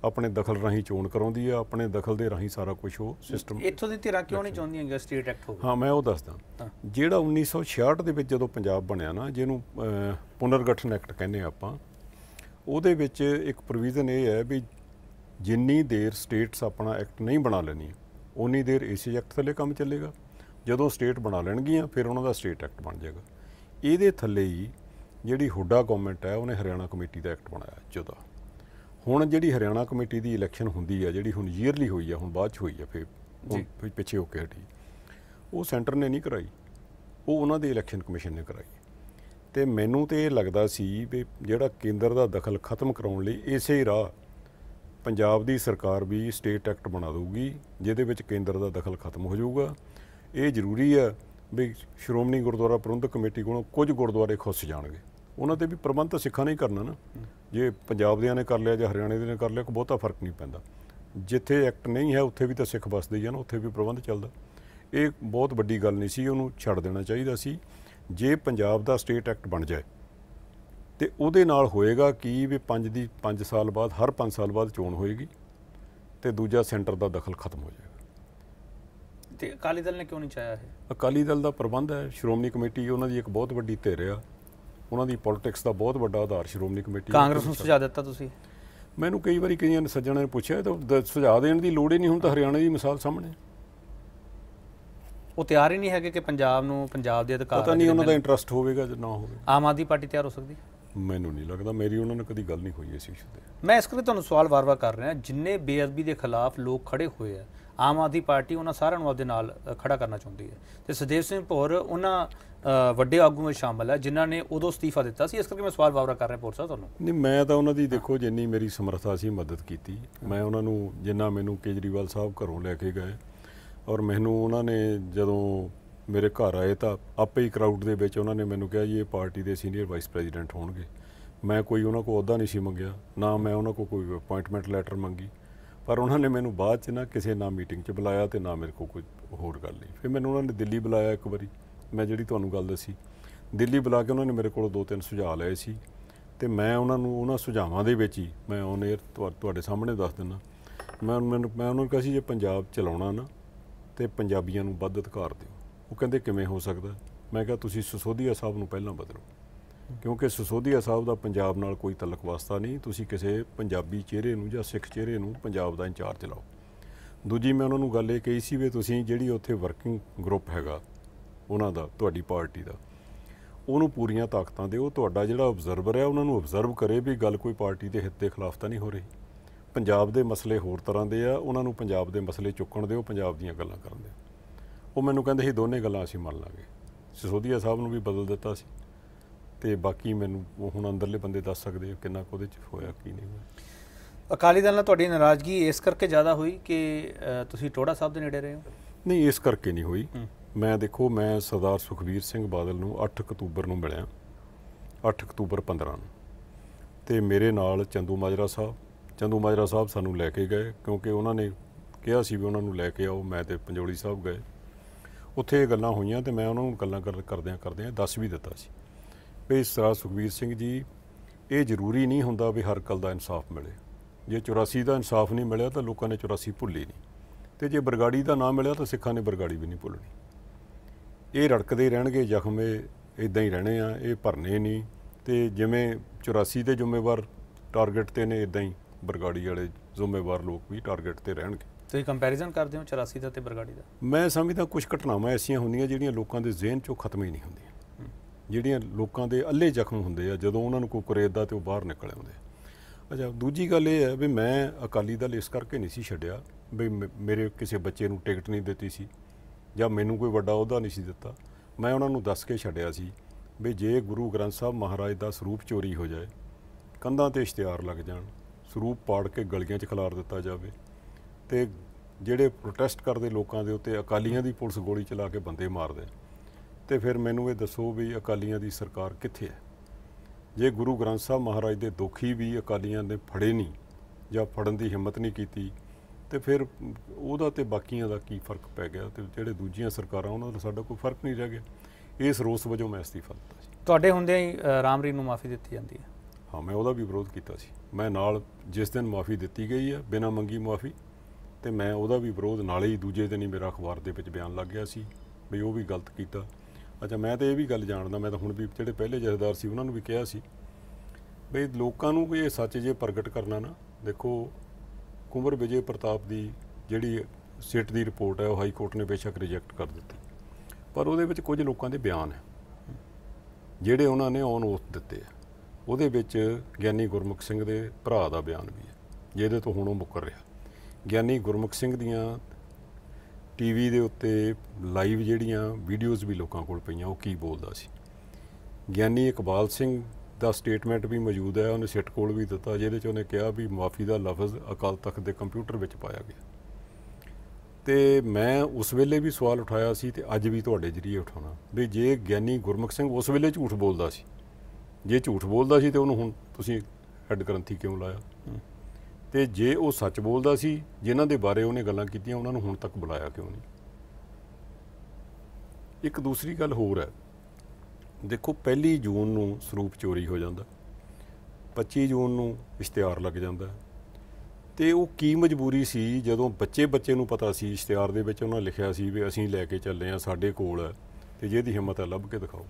ਆਪਣੇ ਦਖਲ ਰਾਹੀਂ ਚੋਣ ਕਰਾਉਂਦੀ ਹੈ ਆਪਣੇ ਦਖਲ ਦੇ ਰਾਹੀਂ ਸਾਰਾ ਕੁਝ ਉਹ ਸਿਸਟਮ ਇੱਥੋਂ ਦੀ ਧਿਰਾ ਕਿਉਂ ਨਹੀਂ ਚਾਹੁੰਦੀਆਂ ਕਿ ਸਟੇਟ ਐਕਟ ਹੋਵੇ ਹਾਂ ਮੈਂ ਉਹ ਦੱਸਦਾ ਜਿਹੜਾ 1966 ਦੇ ਵਿੱਚ ਜਦੋਂ ਪੰਜਾਬ ਬਣਿਆ ਨਾ ਜਿਹਨੂੰ ਪੁਨਰਗਠਨ ਐਕਟ ਕਹਿੰਦੇ ਆਪਾਂ ਉਹਦੇ ਵਿੱਚ ਇੱਕ ਪ੍ਰੋਵੀਜ਼ਨ ਇਹ ਹੈ ਵੀ ਜਿੰਨੀ ਦੇਰ ਸਟੇਟਸ ਆਪਣਾ ਐਕਟ ਨਹੀਂ ਬਣਾ ਲੈਣੀ ਉਨੀ ਦੇਰ ਇਸ ਐਕਟ ਥੱਲੇ ਕੰਮ ਚੱਲੇਗਾ ਜਦੋਂ ਸਟੇਟ ਬਣਾ ਲੈਣਗੀਆਂ ਫਿਰ ਉਹਨਾਂ ਦਾ ਸਟੇਟ ਐਕਟ ਬਣ ਜਾਏਗਾ ਇਹਦੇ ਥੱਲੇ ਹੀ ਜਿਹੜੀ ਹੁੱਡਾ ਗਵਰਨਮੈਂਟ ਹੈ ਉਹਨੇ ਹਰਿਆਣਾ ਕਮੇਟੀ ਦਾ ਐਕਟ ਬਣਾਇਆ 14 ਹੁਣ ਜਿਹੜੀ ਹਰਿਆਣਾ ਕਮੇਟੀ ਦੀ ਇਲੈਕਸ਼ਨ ਹੁੰਦੀ ਹੈ ਜਿਹੜੀ ਹੁਣ ਈਅਰਲੀ ਹੋਈ ਹੈ ਹੁਣ ਬਾਅਦ ਚ ਹੋਈ ਹੈ ਫਿਰ ਪਿੱਛੇ ਹੋ ਕੇ ਹਟੀ ਉਹ ਸੈਂਟਰ ਨੇ ਨਹੀਂ ਕਰਾਈ ਉਹ ਉਹਨਾਂ ਦੇ ਇਲੈਕਸ਼ਨ ਕਮਿਸ਼ਨ ਨੇ ਕਰਾਈ ਤੇ ਮੈਨੂੰ ਤੇ ਇਹ ਲੱਗਦਾ ਸੀ ਵੀ ਜਿਹੜਾ ਕੇਂਦਰ ਦਾ ਦਖਲ ਖਤਮ ਕਰਾਉਣ ਲਈ ਇਸੇ ਰਾਹ ਪੰਜਾਬ ਦੀ ਸਰਕਾਰ ਵੀ ਸਟੇਟ ਐਕਟ ਬਣਾ ਦੇਊਗੀ ਜਿਹਦੇ ਵਿੱਚ ਕੇਂਦਰ ਦਾ ਦਖਲ ਖਤਮ ਹੋ ਜਾਊਗਾ ਇਹ ਜ਼ਰੂਰੀ ਹੈ ਵੀ ਸ਼੍ਰੋਮਣੀ ਗੁਰਦੁਆਰਾ ਪ੍ਰਬੰਧਕ ਕਮੇਟੀ ਕੋਲੋਂ ਕੁਝ ਗੁਰਦੁਆਰੇ ਖੁੱਸ ਜਾਣਗੇ ਉਹਨਾਂ ਤੇ ਵੀ ਪ੍ਰਬੰਧ ਸਿੱਖਾਂ ਨੇ ਕਰਨਾ ਨਾ ਜੇ ਪੰਜਾਬ ਦੇ ਨੇ ਕਰ ਲਿਆ ਜਾਂ ਹਰਿਆਣੇ ਦੇ ਨੇ ਕਰ ਲਿਆ ਕੋਈ ਬਹੁਤਾ ਫਰਕ ਨਹੀਂ ਪੈਂਦਾ ਜਿੱਥੇ ਐਕਟ ਨਹੀਂ ਹੈ ਉੱਥੇ ਵੀ ਤਾਂ ਸਿੱਖ ਵਸਦੇ ਜਾਂ ਉੱਥੇ ਵੀ ਪ੍ਰਬੰਧ ਚੱਲਦਾ ਇਹ ਬਹੁਤ ਵੱਡੀ ਗੱਲ ਨਹੀਂ ਸੀ ਉਹਨੂੰ ਛੱਡ ਦੇਣਾ ਚਾਹੀਦਾ ਸੀ ਜੇ ਪੰਜਾਬ ਦਾ ਸਟੇਟ ਐਕਟ ਬਣ ਜਾਏ ਤੇ ਉਹਦੇ ਨਾਲ ਹੋਏਗਾ ਕੀ ਵੀ 5 ਦੀ 5 ਸਾਲ ਬਾਅਦ ਹਰ 5 ਸਾਲ ਬਾਅਦ ਚੋਣ ਹੋਏਗੀ ਤੇ ਦੂਜਾ ਸੈਂਟਰ ਦਾ ਦਖਲ ਖਤਮ ਹੋ ਜਾਏਗਾ ਤੇ ਅਕਾਲੀ ਦਲ ਨੇ ਕਿਉਂ ਨਹੀਂ ਚਾਇਆ ਇਹ ਅਕਾਲੀ ਦਲ ਦਾ ਪ੍ਰਬੰਧ ਹੈ ਸ਼੍ਰੋਮਣੀ ਕਮੇਟੀ ਉਹਨਾਂ ਦੀ ਇੱਕ ਬਹੁਤ ਵੱਡੀ ਧਿਰ ਆ ਉਹਨਾਂ ਦੀ ਪੋਲਿਟਿਕਸ ਦਾ ਬਹੁਤ ਵੱਡਾ ਆਧਾਰ ਸ਼੍ਰੋਮਣੀ ਕਮੇਟੀ ਕਾਂਗਰਸ ਨੂੰ ਸੁਝਾ ਦਿੱਤਾ ਤੁਸੀਂ ਮੈਨੂੰ ਕਈ ਵਾਰੀ ਕਈਆਂ ਸੱਜਣਾਂ ਨੇ ਪੁੱਛਿਆ ਤਾਂ ਸੁਝਾ ਦੇਣ ਦੀ ਲੋੜ ਹੀ ਨਹੀਂ ਹੁਣ ਤਾਂ ਹਰਿਆਣਾ ਦੀ ਮਿਸਾਲ ਸਾਹਮਣੇ ਉਹ ਤਿਆਰ ਹੀ ਨਹੀਂ ਹੈਗੇ ਕਿ ਪੰਜਾਬ ਨੂੰ ਪੰਜਾਬ ਦੇ ਅਧਿਕਾਰ ਪਤਾ ਨਹੀਂ ਉਹਨਾਂ ਦਾ ਇੰਟਰਸਟ ਹੋਵੇਗਾ ਜਾਂ ਨਾ ਹੋਵੇ ਆਮ ਆਦਮੀ ਪਾਰਟੀ ਤਿਆਰ ਹੋ ਸਕਦੀ ਮੈਨੂੰ ਨਹੀਂ ਲੱਗਦਾ ਮੇਰੀ ਉਹਨਾਂ ਨਾਲ ਕਦੀ ਗੱਲ ਨਹੀਂ ਹੋਈ ਇਸ ਇਸ਼ੂ ਤੇ ਮੈਂ ਇਸ ਕਰਕੇ ਤੁਹਾਨੂੰ ਸਵਾਲ ਵਾਰ-ਵਾਰ ਕਰ ਰਿਹਾ ਜਿੰਨੇ ਬੇਅਦਬੀ ਦੇ ਖਿਲਾਫ ਲੋਕ ਖੜੇ ਹੋਏ ਆ ਆਮ ਆਦਮੀ ਪਾਰਟੀ ਉਹਨਾਂ ਸਾਰਿਆਂ ਨੂੰ ਆਪਣੇ ਨਾਲ ਖੜਾ ਕਰਨਾ ਚਾਹੁੰਦੀ ਹੈ ਤੇ ਸੁਦੇਵ ਸਿੰਘ ਭੌਰ ਉਹਨਾਂ ਵੱਡੇ ਆਗੂ ਵਿੱਚ ਸ਼ਾਮਲ ਹੈ ਜਿਨ੍ਹਾਂ ਨੇ ਉਦੋਂ ਅਸਤੀਫਾ ਦਿੱਤਾ ਸੀ ਇਸ ਕਰਕੇ ਮੈਂ ਸਵਾਲ ਵਾਰ-ਵਾਰ ਕਰ ਰਿਹਾ ਪੁਰਸਾ ਸਾਹਿਬ ਤੁਹਾਨੂੰ ਨਹੀਂ ਮੈਂ ਤਾਂ ਉਹਨਾਂ ਦੀ ਦੇਖੋ ਜਿੰਨੀ ਮੇਰੀ ਸਮਰੱਥਾ ਸੀ ਮਦਦ ਕੀਤੀ ਮੈਂ ਉਹਨਾਂ ਨੂੰ ਜਿੰਨਾ ਮੈਨੂੰ ਕੇਜਰੀਵਾਲ ਸਾਹਿਬ ਘਰੋਂ ਲੈ ਕੇ ਗਏ ਔਰ ਮੈਨੂੰ ਉਹਨਾਂ ਨੇ ਜਦੋਂ ਮੇਰੇ ਘਰ ਆਏ ਤਾਂ ਆਪੇ ਹੀ ਕਰਾਊਡ ਦੇ ਵਿੱਚ ਉਹਨਾਂ ਨੇ ਮੈਨੂੰ ਕਿਹਾ ਜੀ ਇਹ ਪਾਰਟੀ ਦੇ ਸੀਨੀਅਰ ਵਾਈਸ ਪ੍ਰੈਜ਼ੀਡੈਂਟ ਹੋਣਗੇ ਮੈਂ ਕੋਈ ਉਹਨਾਂ ਕੋਲ ਅਹੁਦਾ ਨਹੀਂ ਸੀ ਮੰਗਿਆ ਨਾ ਮੈਂ ਉਹਨਾਂ ਕੋਲ ਕੋਈ ਅਪਾਇੰਟਮੈਂਟ ਲੈਟਰ ਮੰਗੀ ਪਰ ਉਹਨਾਂ ਨੇ ਮੈਨੂੰ ਬਾਅਦ 'ਚ ਨਾ ਕਿਸੇ ਨਾ ਮੀਟਿੰਗ 'ਚ ਬੁਲਾਇਆ ਤੇ ਨਾ ਮੇਰੇ ਕੋਲ ਕੋਈ ਹੋਰ ਗੱਲ ਨਹੀਂ ਫਿਰ ਮੈਨੂੰ ਉਹਨਾਂ ਨੇ ਦਿੱਲੀ ਬੁਲਾਇਆ ਇੱਕ ਵਾਰੀ ਮੈਂ ਜਿਹੜੀ ਤੁਹਾਨੂੰ ਗੱਲ ਦੱਸੀ ਦਿੱਲੀ ਬੁਲਾ ਕੇ ਉਹਨਾਂ ਨੇ ਮੇਰੇ ਕੋਲ ਦੋ ਤਿੰਨ ਸੁਝਾਅ ਲਏ ਸੀ ਤੇ ਮੈਂ ਉਹਨਾਂ ਨੂੰ ਉਹਨਾਂ ਸੁਝਾਵਾਂ ਦੇ ਵਿੱਚ ਹੀ ਮੈਂ ਔਨ 에ਅਰ ਤੁਹਾਡੇ ਸਾਹਮਣੇ ਦੱਸ ਦਿੰਦਾ ਮੈਂ ਮੈਂ ਉਹਨਾਂ ਨੂੰ ਕਿਹਾ ਸੀ ਜੇ ਪੰਜਾਬ ਚਲਾਉਣਾ ਨਾ ਤੇ ਪੰਜਾਬੀਆਂ ਨੂੰ ਵੱਧ ਅਧਿਕਾਰ ਦਿਓ ਉਹ ਕਹਿੰਦੇ ਕਿਵੇਂ ਹੋ ਸਕਦਾ ਮੈਂ ਕਿਹਾ ਤੁਸੀਂ ਸੁਸੋਧੀਆ ਸਾਹਿਬ ਨੂੰ ਪਹਿਲਾਂ ਬਦਲੋ ਕਿਉਂਕਿ ਸੁਸੋਧੀਆ ਸਾਹਿਬ ਦਾ ਪੰਜਾਬ ਨਾਲ ਕੋਈ ਤਲਕ ਵਾਸਤਾ ਨਹੀਂ ਤੁਸੀਂ ਕਿਸੇ ਪੰਜਾਬੀ ਚਿਹਰੇ ਨੂੰ ਜਾਂ ਸਿੱਖ ਚਿਹਰੇ ਨੂੰ ਪੰਜਾਬ ਦਾ ਇੰਚਾਰਜ ਲਾਓ ਦੂਜੀ ਮੈਂ ਉਹਨਾਂ ਨੂੰ ਗੱਲ ਇਹ ਕਹੀ ਸੀ ਵੀ ਤੁਸੀਂ ਜਿਹੜੀ ਉੱਥੇ ਵਰਕਿੰਗ ਗਰੁੱਪ ਹੈਗਾ ਉਹਨਾਂ ਦਾ ਤੁਹਾਡੀ ਪਾਰਟੀ ਦਾ ਉਹਨੂੰ ਪੂਰੀਆਂ ਤਾਕਤਾਂ ਦਿਓ ਤੁਹਾਡਾ ਜਿਹੜਾ ਆਬਜ਼ਰਵਰ ਹੈ ਉਹਨਾਂ ਨੂੰ ਆਬਜ਼ਰਵ ਕਰੇ ਵੀ ਗੱਲ ਕੋਈ ਪਾਰਟੀ ਦੇ ਹਿੱਤ ਦੇ ਖਿਲਾਫ ਤਾਂ ਨਹੀਂ ਹੋ ਰਹੀ ਪੰਜਾਬ ਦੇ ਮਸਲੇ ਹੋਰ ਤਰ੍ਹਾਂ ਦੇ ਆ ਉਹਨਾਂ ਨੂੰ ਪੰਜਾਬ ਦੇ ਮਸਲੇ ਚੁੱਕਣ ਦਿਓ ਪੰਜਾਬ ਦੀਆਂ ਗੱਲਾਂ ਕਰਨ ਦਿਓ ਉਹ ਮੈਨੂੰ ਕਹਿੰਦੇ ਸੀ ਦੋਨੇ ਗੱਲਾਂ ਅਸੀਂ ਮੰਨ ਲਾਂਗੇ ਸਿਸੋਦੀਆ ਸਾਹਿਬ ਨੂੰ ਵੀ ਬਦਲ ਦਿੱਤਾ ਸੀ ਤੇ ਬਾਕੀ ਮੈਨੂੰ ਉਹ ਹੁਣ ਅੰਦਰਲੇ ਬੰਦੇ ਦੱਸ ਸਕਦੇ ਆ ਕਿੰਨਾ ਕੁ ਉਹਦੇ ਚ ਹੋਇਆ ਕੀ ਨਹੀਂ ਹੋਇਆ ਅਕਾਲੀ ਦਲ ਨਾਲ ਤੁਹਾਡੀ ਨਾਰਾਜ਼ਗੀ ਇਸ ਕਰਕੇ ਜ਼ਿਆਦਾ ਹੋਈ ਕਿ ਤੁਸੀਂ ਟੋੜਾ ਸਾਹਿਬ ਦੇ ਨੇੜੇ ਰਹੇ ਹੋ ਨਹੀਂ ਇਸ ਕਰਕੇ ਨਹੀਂ ਹੋਈ ਮੈਂ ਦੇਖੋ ਮੈਂ ਸਰਦਾਰ ਸੁਖਵੀਰ ਸਿੰਘ ਬਾਦਲ ਨੂੰ 8 ਅਕਤੂਬਰ ਨੂੰ ਮਿਲਿਆ 8 ਅਕਤੂਬਰ 15 ਨੂੰ ਤੇ ਮੇਰੇ ਨਾਲ ਚੰਦੂ ਮਾਜਰਾ ਸਾਹਿਬ ਚੰਦੂ ਮਾਜਰਾ ਸਾਹਿਬ ਸਾਨੂੰ ਲੈ ਕੇ ਗਏ ਕਿਉਂਕਿ ਉਹਨਾਂ ਨੇ ਕਿਹਾ ਸੀ ਵੀ ਉਹਨਾਂ ਨੂੰ ਲੈ ਕੇ ਆਓ ਮੈਂ ਤੇ ਪੰਜੋਲੀ ਸਾਹਿਬ ਗਏ ਉੱਥੇ ਇਹ ਗੱਲਾਂ ਹੋਈਆਂ ਤੇ ਮੈਂ ਉਹਨਾਂ ਨੂੰ ਗੱਲਾਂ ਕਰਦਿਆਂ ਕਰਦਿਆਂ ਦੱਸ ਵੀ ਦਿੱਤਾ ਸੀ ਵੀ ਤਰ੍ਹਾਂ ਸੁਖਵੀਰ ਸਿੰਘ ਜੀ ਇਹ ਜ਼ਰੂਰੀ ਨਹੀਂ ਹੁੰਦਾ ਵੀ ਹਰ ਕਲ ਦਾ ਇਨਸਾਫ ਮਿਲੇ ਜੇ 84 ਦਾ ਇਨਸਾਫ ਨਹੀਂ ਮਿਲਿਆ ਤਾਂ ਲੋਕਾਂ ਨੇ 84 ਭੁੱਲੀ ਨਹੀਂ ਤੇ ਜੇ ਬਰਗਾੜੀ ਦਾ ਨਾਮ ਮਿਲਿਆ ਤਾਂ ਸਿੱਖਾਂ ਨੇ ਬਰਗਾੜੀ ਵੀ ਨਹੀਂ ਭੁੱਲਣੀ ਇਹ ਰੜਕਦੇ ਰਹਿਣਗੇ ਜ਼ਖਮੇ ਇਦਾਂ ਹੀ ਰਹਿਣੇ ਆ ਇਹ ਭਰਨੇ ਨਹੀਂ ਤੇ ਜਿਵੇਂ 84 ਦੇ ਜ਼ਿੰਮੇਵਾਰ ਟਾਰਗੇਟ ਤੇ ਨੇ ਇਦਾਂ ਹੀ ਬਰਗਾੜੀ ਵਾਲੇ ਜ਼ਿੰਮੇਵਾਰ ਲੋਕ ਵੀ ਟਾਰਗੇਟ ਤੇ ਰਹਿਣਗੇ ਤੁਸੀਂ ਕੰਪੈਰੀਜ਼ਨ ਕਰਦੇ ਹੋ 84 ਦਾ ਤੇ ਬਰਗਾੜੀ ਦਾ ਮੈਂ ਸਮਝਦਾ ਕੁਝ ਘਟਨਾਵਾਂ ਐਸੀਆਂ ਹੁੰਦੀਆਂ ਜਿਹੜੀਆਂ ਲੋਕਾਂ ਦੇ ਜ਼ਿਹਨ ਚੋਂ ਖਤਮ ਹੀ ਨਹੀਂ ਹੁੰਦੀਆਂ ਜਿਹੜੀਆਂ ਲੋਕਾਂ ਦੇ ਅੱਲੇ ਜ਼ਖਮ ਹੁੰਦੇ ਆ ਜਦੋਂ ਉਹਨਾਂ ਨੂੰ ਕੋਈ ਕੁਰੇਦਾ ਤੇ ਉਹ ਬਾਹਰ ਨਿਕਲ ਆਉਂਦੇ ਅੱਛਾ ਦੂਜੀ ਗੱਲ ਇਹ ਹੈ ਵੀ ਮੈਂ ਅਕਾਲੀ ਦਲ ਇਸ ਕਰਕੇ ਨਹੀਂ ਸੀ ਛੱਡਿਆ ਵੀ ਮੇਰੇ ਕਿਸੇ ਬੱਚੇ ਨੂੰ ਟਿਕਟ ਨਹੀਂ ਦਿੱਤੀ ਸੀ ਜਾਂ ਮੈਨੂੰ ਕੋਈ ਵੱਡਾ ਅਹੁਦਾ ਨਹੀਂ ਸੀ ਦਿੱਤਾ ਮੈਂ ਉਹਨਾਂ ਨੂੰ ਦੱਸ ਕੇ ਛੱਡਿਆ ਸੀ ਵੀ ਜੇ ਗੁਰੂ ਗ੍ਰੰਥ ਸਾਹਿਬ ਮਹਾਰਾਜ ਦਾ ਸਰੂਪ ਚੋਰੀ ਹੋ ਜਾਏ ਕੰਧਾਂ ਤੇ ਇਸ਼ਤਿਹਾਰ ਲੱਗ ਜਾਣ ਸਰੂਪ ਪਾੜ ਕੇ ਗਲੀਆਂ 'ਚ ਖਿਲਾਰ ਦਿੱਤਾ ਜਾਵੇ ਤੇ ਜਿਹੜੇ ਪ੍ਰੋਟੈਸਟ ਕਰਦੇ ਲੋਕਾਂ ਦੇ ਉੱਤੇ ਅਕਾਲੀਆਂ ਦੀ ਪੁਲਿਸ ਗੋਲੀ ਚਲਾ ਕੇ ਬੰਦੇ ਮਾਰਦੇ ਤੇ ਫਿਰ ਮੈਨੂੰ ਇਹ ਦੱਸੋ ਵੀ ਅਕਾਲੀਆਂ ਦੀ ਸਰਕਾਰ ਕਿੱਥੇ ਹੈ ਜੇ ਗੁਰੂ ਗ੍ਰੰਥ ਸਾਹਿਬ ਮਹਾਰਾਜ ਦੇ ਦੁਖੀ ਵੀ ਅਕਾਲੀਆਂ ਨੇ ਫੜੇ ਨਹੀਂ ਜਾਂ ਫੜਨ ਦੀ ਹਿੰਮਤ ਨਹੀਂ ਕੀਤੀ ਤੇ ਫਿਰ ਉਹਦਾ ਤੇ ਬਾਕੀਆਂ ਦਾ ਕੀ ਫਰਕ ਪੈ ਗਿਆ ਤੇ ਜਿਹੜੇ ਦੂਜੀਆਂ ਸਰਕਾਰਾਂ ਉਹਨਾਂ ਦਾ ਸਾਡਾ ਕੋਈ ਫਰਕ ਨਹੀਂ ਰਹਿ ਗਿਆ ਇਸ ਰੋਸ ਵਜੋਂ ਮੈਂ ਅਸਤੀਫਾ ਦਿੱਤਾ ਤੁਹਾਡੇ ਹੁੰਦਿਆਂ ਹੀ ਰਾਮਰੀ ਨੂੰ ਮਾਫੀ ਦਿੱਤੀ ਜਾਂਦੀ ਹੈ ਹਾਂ ਮੈਂ ਉਹਦਾ ਵੀ ਵਿਰੋਧ ਕੀਤਾ ਸੀ ਮੈਂ ਨਾਲ ਜਿਸ ਦਿਨ ਮਾਫੀ ਦਿੱਤੀ ਗਈ ਹੈ ਬਿਨਾਂ ਮੰਗੀ ਮਾਫੀ ਤੇ ਮੈਂ ਉਹਦਾ ਵੀ ਵਿਰੋਧ ਨਾਲੇ ਹੀ ਦੂਜੇ ਦਿਨ ਹੀ ਮੇਰਾ ਅਖਬਾਰ ਦੇ ਵਿੱਚ ਬਿਆਨ ਲੱਗ ਗਿਆ ਸੀ ਵੀ ਉਹ ਵੀ ਗਲਤ ਕੀਤਾ ਅੱਛਾ ਮੈਂ ਤਾਂ ਇਹ ਵੀ ਗੱਲ ਜਾਣਦਾ ਮੈਂ ਤਾਂ ਹੁਣ ਵੀ ਜਿਹੜੇ ਪਹਿਲੇ ਜਥੇਦਾਰ ਸੀ ਉਹਨਾਂ ਨੂੰ ਵੀ ਕਿਹਾ ਸੀ ਵੀ ਲੋਕਾਂ ਨੂੰ ਵੀ ਇਹ ਸੱਚ ਜੇ ਪ੍ਰਗਟ ਕਰਨਾ ਨਾ ਦੇਖੋ ਕੁੰਵਰ ਵਿਜੇ ਪ੍ਰਤਾਪ ਦੀ ਜਿਹੜੀ ਸਿੱਟ ਦੀ ਰਿਪੋਰਟ ਹੈ ਉਹ ਹਾਈ ਕੋਰਟ ਨੇ ਬੇਸ਼ੱਕ ਰਿਜੈਕਟ ਕਰ ਦਿੱਤੀ ਪਰ ਉਹਦੇ ਵਿੱਚ ਕੁਝ ਲੋਕਾਂ ਦੇ ਬਿਆਨ ਹੈ ਜਿਹੜੇ ਉਹਨਾਂ ਨੇ ਔਨ ਉਸ ਦਿੱਤੇ ਆ ਉਹਦੇ ਵਿੱਚ ਗਿਆਨੀ ਗੁਰਮੁਖ ਸਿੰਘ ਦੇ ਭਰਾ ਦਾ ਬਿਆਨ ਵੀ ਹੈ ਜਿਹਦੇ ਤੋਂ ਹੁਣ ਉਹ ਮੁੱਕਰ ਰਿਹਾ ਗਿਆਨੀ ਗੁਰਮੁਖ ਸਿੰਘ ਦੀਆਂ ਟੀਵੀ ਦੇ ਉੱਤੇ ਲਾਈਵ ਜਿਹੜੀਆਂ ਵੀਡੀਓਜ਼ ਵੀ ਲੋਕਾਂ ਕੋਲ ਪਈਆਂ ਉਹ ਕੀ ਬੋਲਦਾ ਸੀ ਗਿਆਨੀ ਇਕਬਾਲ ਸਿੰਘ ਦਾ ਸਟੇਟਮੈਂਟ ਵੀ ਮੌਜੂਦ ਹੈ ਉਹਨੇ ਸਿੱਟ ਕੋਲ ਵੀ ਦਿੱਤਾ ਜਿਹਦੇ 'ਚ ਉਹਨੇ ਕਿਹਾ ਵੀ ਮਾਫੀ ਦਾ ਲਫ਼ਜ਼ ਅਕਾਲ ਤਖਤ ਦੇ ਕੰਪਿਊਟਰ ਵਿੱਚ ਪਾਇਆ ਗਿਆ ਤੇ ਮੈਂ ਉਸ ਵੇਲੇ ਵੀ ਸਵਾਲ ਉਠਾਇਆ ਸੀ ਤੇ ਅੱਜ ਵੀ ਤੁਹਾਡੇ ਜਰੀਏ ਉਠਾਉਣਾ ਵੀ ਜੇ ਗਿਆਨੀ ਗੁਰਮੁਖ ਸਿੰਘ ਉਸ ਵੇਲੇ ਝੂਠ ਬੋਲਦਾ ਸੀ ਜੇ ਝੂਠ ਬੋਲਦਾ ਸੀ ਤੇ ਉਹਨੂੰ ਹੁਣ ਤੁਸੀਂ ਹੈੱਡ ਗ੍ਰੰਥੀ ਕਿਉਂ ਲਾਇਆ ਤੇ ਜੇ ਉਹ ਸੱਚ ਬੋਲਦਾ ਸੀ ਜਿਨ੍ਹਾਂ ਦੇ ਬਾਰੇ ਉਹਨੇ ਗੱਲਾਂ ਕੀਤੀਆਂ ਉਹਨਾਂ ਨੂੰ ਹੁਣ ਤੱਕ ਬੁਲਾਇਆ ਕਿਉਂ ਨਹੀਂ ਇੱਕ ਦੂਸਰੀ ਗੱਲ ਹੋਰ ਹੈ ਦੇਖੋ ਪਹਿਲੀ ਜੂਨ ਨੂੰ ਸਰੂਪ ਚੋਰੀ ਹੋ ਜਾਂਦਾ 25 ਜੂਨ ਨੂੰ ਇਸ਼ਤਿਹਾਰ ਲੱਗ ਜਾਂਦਾ ਤੇ ਉਹ ਕੀ ਮਜਬੂਰੀ ਸੀ ਜਦੋਂ ਬੱਚੇ ਬੱਚੇ ਨੂੰ ਪਤਾ ਸੀ ਇਸ਼ਤਿਹਾਰ ਦੇ ਵਿੱਚ ਉਹਨਾਂ ਲਿਖਿਆ ਸੀ ਵੀ ਅਸੀਂ ਲੈ ਕੇ ਚੱਲੇ ਆ ਸਾਡੇ ਕੋਲ ਤੇ ਜਿਹਦੀ ਹਿੰਮਤ ਹੈ ਲੱਭ ਕੇ ਦਿਖਾਓ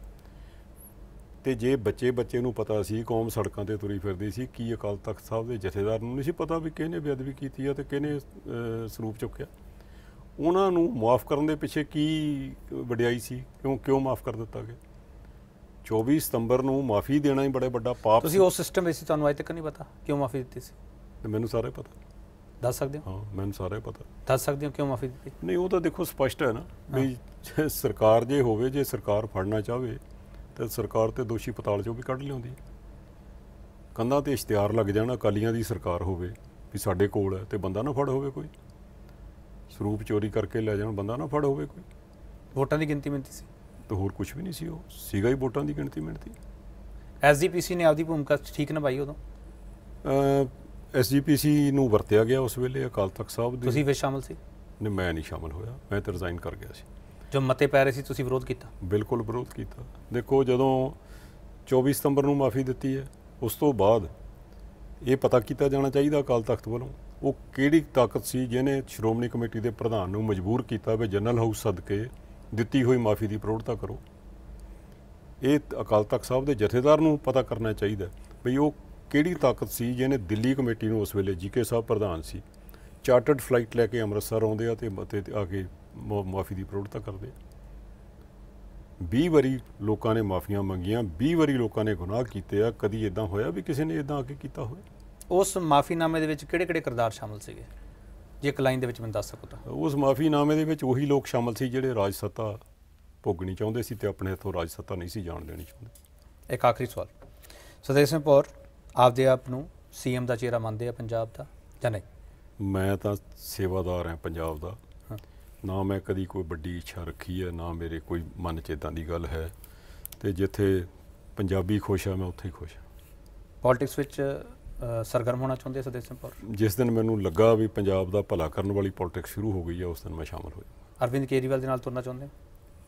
ਤੇ ਜੇ ਬੱਚੇ ਬੱਚੇ ਨੂੰ ਪਤਾ ਸੀ ਕੌਮ ਸੜਕਾਂ ਤੇ ਤੁਰੀ ਫਿਰਦੀ ਸੀ ਕੀ ਅਕਾਲ ਤਖਤ ਸਾਹਿਬ ਦੇ ਜਥੇਦਾਰ ਨੂੰ ਨਹੀਂ ਸੀ ਪਤਾ ਵੀ ਕਿਹਨੇ ਬੇਅਦਬੀ ਕੀਤੀ ਆ ਤੇ ਕਿਹਨੇ ਸਰੂਪ ਚੁੱਕਿਆ ਉਹਨਾਂ ਨੂੰ ਮਾਫ ਕਰਨ ਦੇ ਪਿੱਛੇ ਕੀ ਵਡਿਆਈ ਸੀ ਕਿਉਂ ਕਿਉਂ ਮਾਫ ਕਰ ਦਿੱਤਾ ਗਿਆ 24 ਸਤੰਬਰ ਨੂੰ ਮਾਫੀ ਦੇਣਾ ਹੀ ਬੜਾ ਵੱਡਾ ਪਾਪ ਤੁਸੀਂ ਉਸ ਸਿਸਟਮ ਵਿੱਚ ਤੁਹਾਨੂੰ ਅਜੇ ਤੱਕ ਨਹੀਂ ਪਤਾ ਕਿਉਂ ਮਾਫੀ ਦਿੱਤੀ ਸੀ ਮੈਨੂੰ ਸਾਰੇ ਪਤਾ ਦੱਸ ਸਕਦੇ ਹੋ ਹਾਂ ਮੈਨੂੰ ਸਾਰੇ ਪਤਾ ਦੱਸ ਸਕਦੇ ਹੋ ਕਿਉਂ ਮਾਫੀ ਦਿੱਤੀ ਨਹੀਂ ਉਹ ਤਾਂ ਦੇਖੋ ਸਪਸ਼ਟ ਹੈ ਨਾ ਵੀ ਸਰਕਾਰ ਜੇ ਹੋਵੇ ਜੇ ਸਰਕਾਰ ਫੜਨਾ ਚਾਹਵੇ ਤੇ ਸਰਕਾਰ ਤੇ ਦੋਸ਼ੀ ਪਤਾਲ ਚੋਂ ਵੀ ਕੱਢ ਲਿਉਂਦੀ ਕੰਧਾਂ ਤੇ ਇਸ਼ਤਿਹਾਰ ਲੱਗ ਜਾਣਾ ਅਕਾਲੀਆਂ ਦੀ ਸਰਕਾਰ ਹੋਵੇ ਵੀ ਸਾਡੇ ਕੋਲ ਹੈ ਤੇ ਬੰਦਾ ਨਾ ਫੜ ਹੋਵੇ ਕੋਈ ਸਰੂਪ ਚੋਰੀ ਕਰਕੇ ਲੈ ਜਾਣ ਬੰਦਾ ਨਾ ਫੜ ਹੋਵੇ ਕੋਈ ਵੋਟਾਂ ਦੀ ਗਿਣਤੀ ਮਿੰਤੀ ਸੀ ਤੇ ਹੋਰ ਕੁਝ ਵੀ ਨਹੀਂ ਸੀ ਉਹ ਸੀਗਾ ਹੀ ਵੋਟਾਂ ਦੀ ਗਿਣਤੀ ਮਿੰਤੀ ਐਸਜੀਪੀਸੀ ਨੇ ਆਪਦੀ ਭੂਮਿਕਾ ਠੀਕ ਨਿਭਾਈ ਉਦੋਂ ਐਸਜੀਪੀਸੀ ਨੂੰ ਵਰਤਿਆ ਗਿਆ ਉਸ ਵੇਲੇ ਅਕਾਲ ਤਖਤ ਸਾਹਿਬ ਦੀ ਤੁਸੀਂ ਵਿੱਚ ਸ਼ਾਮਲ ਸੀ ਨਹੀਂ ਮੈਂ ਨਹੀਂ ਸ਼ਾਮਲ ਹੋਇਆ ਮੈਂ ਤਾਂ ਰਿਜ਼ਾਈਨ ਕਰ ਗਿਆ ਸੀ ਜੋ ਮਤੇ ਪੈ ਰਹੇ ਸੀ ਤੁਸੀਂ ਵਿਰੋਧ ਕੀਤਾ ਬਿਲਕੁਲ ਵਿਰੋਧ ਕੀਤਾ ਦੇਖੋ ਜਦੋਂ 24 ਸਤੰਬਰ ਨੂੰ ਮਾਫੀ ਦਿੱਤੀ ਹੈ ਉਸ ਤੋਂ ਬਾਅਦ ਇਹ ਪਤਾ ਕੀਤਾ ਜਾਣਾ ਚਾਹੀਦਾ ਅਕਾਲ ਤਖਤ ਵੱਲੋਂ ਉਹ ਕਿਹੜੀ ਤਾਕਤ ਸੀ ਜਿਹਨੇ ਸ਼੍ਰੋਮਣੀ ਕਮੇਟੀ ਦੇ ਪ੍ਰਧਾਨ ਨੂੰ ਮਜਬੂਰ ਕੀਤਾ ਵੀ ਜਨਰਲ ਹਾਊਸ ਸਦਕੇ ਦਿੱਤੀ ਹੋਈ ਮਾਫੀ ਦੀ ਪ੍ਰੋੜਤਾ ਕਰੋ ਇਹ ਅਕਾਲ ਤਖਤ ਸਾਹਿਬ ਦੇ ਜਥੇਦਾਰ ਨੂੰ ਪਤਾ ਕਰਨਾ ਚਾਹੀਦਾ ਵੀ ਉਹ ਕਿਹੜੀ ਤਾਕਤ ਸੀ ਜਿਹਨੇ ਦਿੱਲੀ ਕਮੇਟੀ ਨੂੰ ਉਸ ਵੇਲੇ ਜੀਕੇ ਸਾਹਿਬ ਪ੍ਰਧਾਨ ਸੀ ਚਾਰਟਰਡ ਫਲਾਈਟ ਲੈ ਕੇ ਅੰਮ੍ਰਿਤਸਰ ਆਉਂਦੇ ਆ ਤੇ ਮਤੇ ਆ ਕੇ ਮਾਫੀ ਦੀ ਪ੍ਰੋੜਤਾ ਕਰਦੇ ਆ 20 ਵਾਰੀ ਲੋਕਾਂ ਨੇ ਮਾਫੀਆਂ ਮੰਗੀਆਂ 20 ਵਾਰੀ ਲੋਕਾਂ ਨੇ ਗੁਨਾਹ ਕੀਤੇ ਆ ਕਦੀ ਇਦਾਂ ਹੋਇਆ ਵੀ ਕਿਸੇ ਨੇ ਇਦਾਂ ਆ ਕੇ ਕੀਤਾ ਹੋਵੇ ਉਸ ਮਾਫੀਨਾਮੇ ਦੇ ਵਿੱਚ ਕਿਹੜੇ-ਕਿਹੜੇ ਕਰਦਾਰ ਸ਼ਾਮਲ ਸੀਗੇ ਜੇ ਇੱਕ ਲਾਈਨ ਦੇ ਵਿੱਚ ਮੈਂ ਦੱਸ ਸਕੋ ਤਾਂ ਉਸ ਮਾਫੀਨਾਮੇ ਦੇ ਵਿੱਚ ਉਹੀ ਲੋਕ ਸ਼ਾਮਲ ਸੀ ਜਿਹੜੇ ਰਾਜ ਸੱਤਾ ਭੋਗਣੀ ਚਾਹੁੰਦੇ ਸੀ ਤੇ ਆਪਣੇ ਹੱਥੋਂ ਰਾਜ ਸੱਤਾ ਨਹੀਂ ਸੀ ਜਾਣ ਦੇਣੀ ਚਾਹੁੰਦੇ ਇੱਕ ਆਖਰੀ ਸਵਾਲ ਸਦੇਸ਼ ਆਪ ਆਪਦੇ ਆਪ ਨੂੰ ਸੀਐਮ ਦਾ ਚਿਹਰਾ ਮੰਨਦੇ ਆ ਪੰਜਾਬ ਦਾ ਜਾਂ ਨਹੀਂ ਮੈਂ ਤਾਂ ਸੇਵਾਦਾਰ ਹਾਂ ਪੰਜਾਬ ਦਾ ਨਾ ਮੈਂ ਕਦੀ ਕੋਈ ਵੱਡੀ ਇੱਛਾ ਰੱਖੀ ਹੈ ਨਾ ਮੇਰੇ ਕੋਈ ਮਨ ਚ ਇਦਾਂ ਦੀ ਗੱਲ ਹੈ ਤੇ ਜਿੱਥੇ ਪੰਜਾਬੀ ਖੁਸ਼ ਆ ਮੈਂ ਉੱਥੇ ਹੀ ਖੁਸ਼ ਹਾਂ ਪੋਲਿਟਿਕਸ ਵਿੱਚ ਸਰਗਰਮ ਹੋਣਾ ਚਾਹੁੰਦੇ ਸਦੇ ਸਿੰਪਰ ਜਿਸ ਦਿਨ ਮੈਨੂੰ ਲੱਗਾ ਵੀ ਪੰਜਾਬ ਦਾ ਭਲਾ ਕਰਨ ਵਾਲੀ ਪੋਲਿਟਿਕਸ ਸ਼ੁਰੂ ਹੋ ਗਈ ਹੈ ਉਸ ਦਿਨ ਮੈਂ ਸ਼ਾਮਲ ਹੋਇਆ ਅਰਵਿੰਦ ਕੇਜਰੀਵਾਲ ਦੇ ਨਾਲ ਤੁਰਨਾ ਚਾਹੁੰਦੇ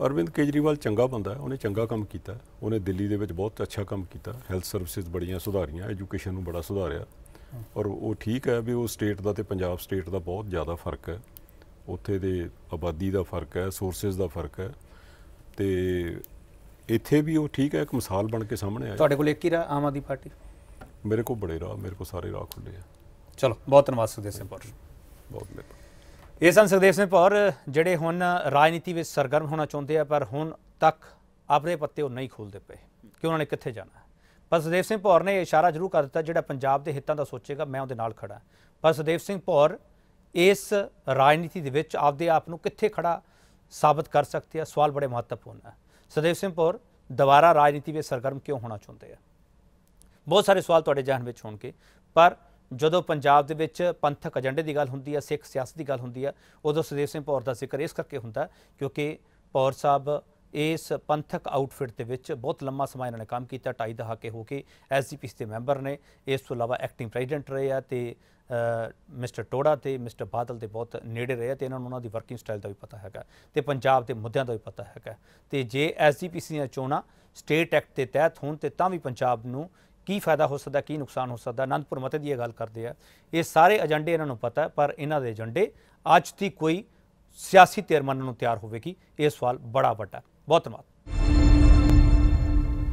ਅਰਵਿੰਦ ਕੇਜਰੀਵਾਲ ਚੰਗਾ ਬੰਦਾ ਹੈ ਉਹਨੇ ਚੰਗਾ ਕੰਮ ਕੀਤਾ ਉਹਨੇ ਦਿੱਲੀ ਦੇ ਵਿੱਚ ਬਹੁਤ ਅੱਛਾ ਕੰਮ ਕੀਤਾ ਹੈਲਥ ਸਰਵਿਸਿਜ਼ ਬੜੀਆਂ ਸੁਧਾਰੀਆਂ ਐਜੂਕੇਸ਼ਨ ਨੂੰ ਬੜਾ ਸੁਧਾਰਿਆ ਔਰ ਉਹ ਠੀਕ ਹੈ ਵੀ ਉਹ ਸਟੇਟ ਦਾ ਤੇ ਪੰਜਾਬ ਸਟੇਟ ਦਾ ਬਹੁਤ ਜ਼ਿਆਦਾ ਫਰਕ ਹੈ ਉੱਥੇ ਦੇ ਆਬਾਦੀ ਦਾ ਫਰਕ ਹੈ ਸੋਰਸਸ ਦਾ ਫਰਕ ਹੈ ਤੇ ਇੱਥੇ ਵੀ ਉਹ ਠੀਕ ਹੈ ਇੱਕ ਮਿਸਾਲ ਬਣ ਕੇ ਸਾਹਮਣੇ ਆਇਆ ਤੁਹਾਡੇ ਕੋਲ ਇੱਕ ਹੀ ਰਾਹ ਆਮ ਆਦੀ ਪਾਰਟੀ ਮੇਰੇ ਕੋਲ ਬੜੇ ਰਾਹ ਮੇਰੇ ਕੋਲ ਸਾਰੇ ਰਾਹ ਖੁੱਲੇ ਆ ਚਲੋ ਬਹੁਤ ਧੰਨਵਾਦ ਸੁਦੇਸ਼ ਸਿੰਘ ਪੌਰ ਬਹੁਤ ਮਿਹਰਬਾਨੀ ਇਹ ਸੰ ਸੁਖਦੇਵ ਸਿੰਘ ਪੌਰ ਜਿਹੜੇ ਹੁਣ ਰਾਜਨੀਤੀ ਵਿੱਚ ਸਰਗਰਮ ਹੋਣਾ ਚਾਹੁੰਦੇ ਆ ਪਰ ਹੁਣ ਤੱਕ ਆਪਣੇ ਪੱਤੇ ਉਹ ਨਹੀਂ ਖੋਲਦੇ ਪਏ ਕਿ ਉਹਨਾਂ ਨੇ ਕਿੱਥੇ ਜਾਣਾ ਪਰ ਸੁਦੇਸ਼ ਸਿੰਘ ਪੌਰ ਨੇ ਇਸ਼ਾਰਾ ਜ਼ਰੂਰ ਕਰ ਦਿੱਤਾ ਜਿਹੜਾ ਪੰਜਾਬ ਦੇ ਹਿੱਤਾਂ ਦਾ ਸੋਚੇਗਾ ਮੈਂ ਉਹਦੇ ਨਾਲ ਖੜਾ ਪਰ ਸੁਦੇਸ਼ ਸਿੰਘ ਪੌਰ ਇਸ ਰਾਜਨੀਤੀ ਦੇ ਵਿੱਚ ਆਪਦੇ ਆਪ ਨੂੰ ਕਿੱਥੇ ਖੜਾ ਸਾਬਤ ਕਰ ਸਕਦੇ ਆ ਸਵਾਲ ਬੜੇ ਮਹੱਤਵਪੂਰਨ ਹੈ ਸਦੇਵ ਸਿੰਘਪੁਰ ਦੁਬਾਰਾ ਰਾਜਨੀਤੀ ਵਿੱਚ ਸਰਗਰਮ ਕਿਉਂ ਹੋਣਾ ਚਾਹੁੰਦੇ ਆ ਬਹੁਤ ਸਾਰੇ ਸਵਾਲ ਤੁਹਾਡੇ ਜਾਣ ਵਿੱਚ ਹੋਣਗੇ ਪਰ ਜਦੋਂ ਪੰਜਾਬ ਦੇ ਵਿੱਚ ਪੰਥਕ ਏਜੰਡੇ ਦੀ ਗੱਲ ਹੁੰਦੀ ਹੈ ਸਿੱਖ ਸਿਆਸਤ ਦੀ ਗੱਲ ਹੁੰਦੀ ਹੈ ਉਦੋਂ ਸਦੇਵ ਸਿੰਘ ਪੌਰ ਦਾ ਜ਼ਿਕਰ ਇਸ ਕਰਕੇ ਹੁੰਦਾ ਕਿਉਂਕਿ ਪੌਰ ਸਾਹਿਬ ਇਸ ਪੰਥਕ ਆਊਟਫਿਟ ਦੇ ਵਿੱਚ ਬਹੁਤ ਲੰਮਾ ਸਮਾਂ ਇਹਨਾਂ ਨੇ ਕੰਮ ਕੀਤਾ ਢਾਈ ਦਹਾਕੇ ਹੋ ਕੇ ਐਸਜੀਪੀਸ ਦੇ ਮੈਂਬਰ ਨੇ ਇਸ ਤੋਂ ਇਲਾਵਾ ਐਕਟਿੰਗ ਪ੍ਰੈਜ਼ੀਡੈਂਟ ਰਹੇ ਆ ਤੇ ਮਿਸਟਰ ਟੋੜਾ ਤੇ ਮਿਸਟਰ ਬਾਦਲ ਦੇ ਬਹੁਤ ਨੇੜੇ ਰਹੇ ਤੇ ਇਹਨਾਂ ਨੂੰ ਉਹਨਾਂ ਦੀ ਵਰਕਿੰਗ ਸਟਾਈਲ ਦਾ ਵੀ ਪਤਾ ਹੈਗਾ ਤੇ ਪੰਜਾਬ ਦੇ ਮੁੱਦਿਆਂ ਦਾ ਵੀ ਪਤਾ ਹੈਗਾ ਤੇ ਜੇ ਐਸਜੀਪੀਸੀ ਦੀਆਂ ਚੋਣਾਂ ਸਟੇਟ ਐਕਟ ਦੇ ਤਹਿਤ ਹੋਣ ਤੇ ਤਾਂ ਵੀ ਪੰਜਾਬ ਨੂੰ ਕੀ ਫਾਇਦਾ ਹੋ ਸਕਦਾ ਕੀ ਨੁਕਸਾਨ ਹੋ ਸਕਦਾ ਅਨੰਦਪੁਰ ਮਤੇ ਦੀ ਇਹ ਗੱਲ ਕਰਦੇ ਆ ਇਹ ਸਾਰੇ ਏਜੰਡੇ ਇਹਨਾਂ ਨੂੰ ਪਤਾ ਪਰ ਇਹਨਾਂ ਦੇ ਏਜੰਡੇ ਅੱਜ ਦੀ ਕੋਈ ਸਿਆਸੀ ਤੇਰਮਨ ਨੂੰ ਤਿਆਰ ਹੋਵੇਗੀ ਇਹ ਸਵਾਲ ਬੜਾ ਵੱਡਾ ਬਹੁਤ ਧੰਨਵਾਦ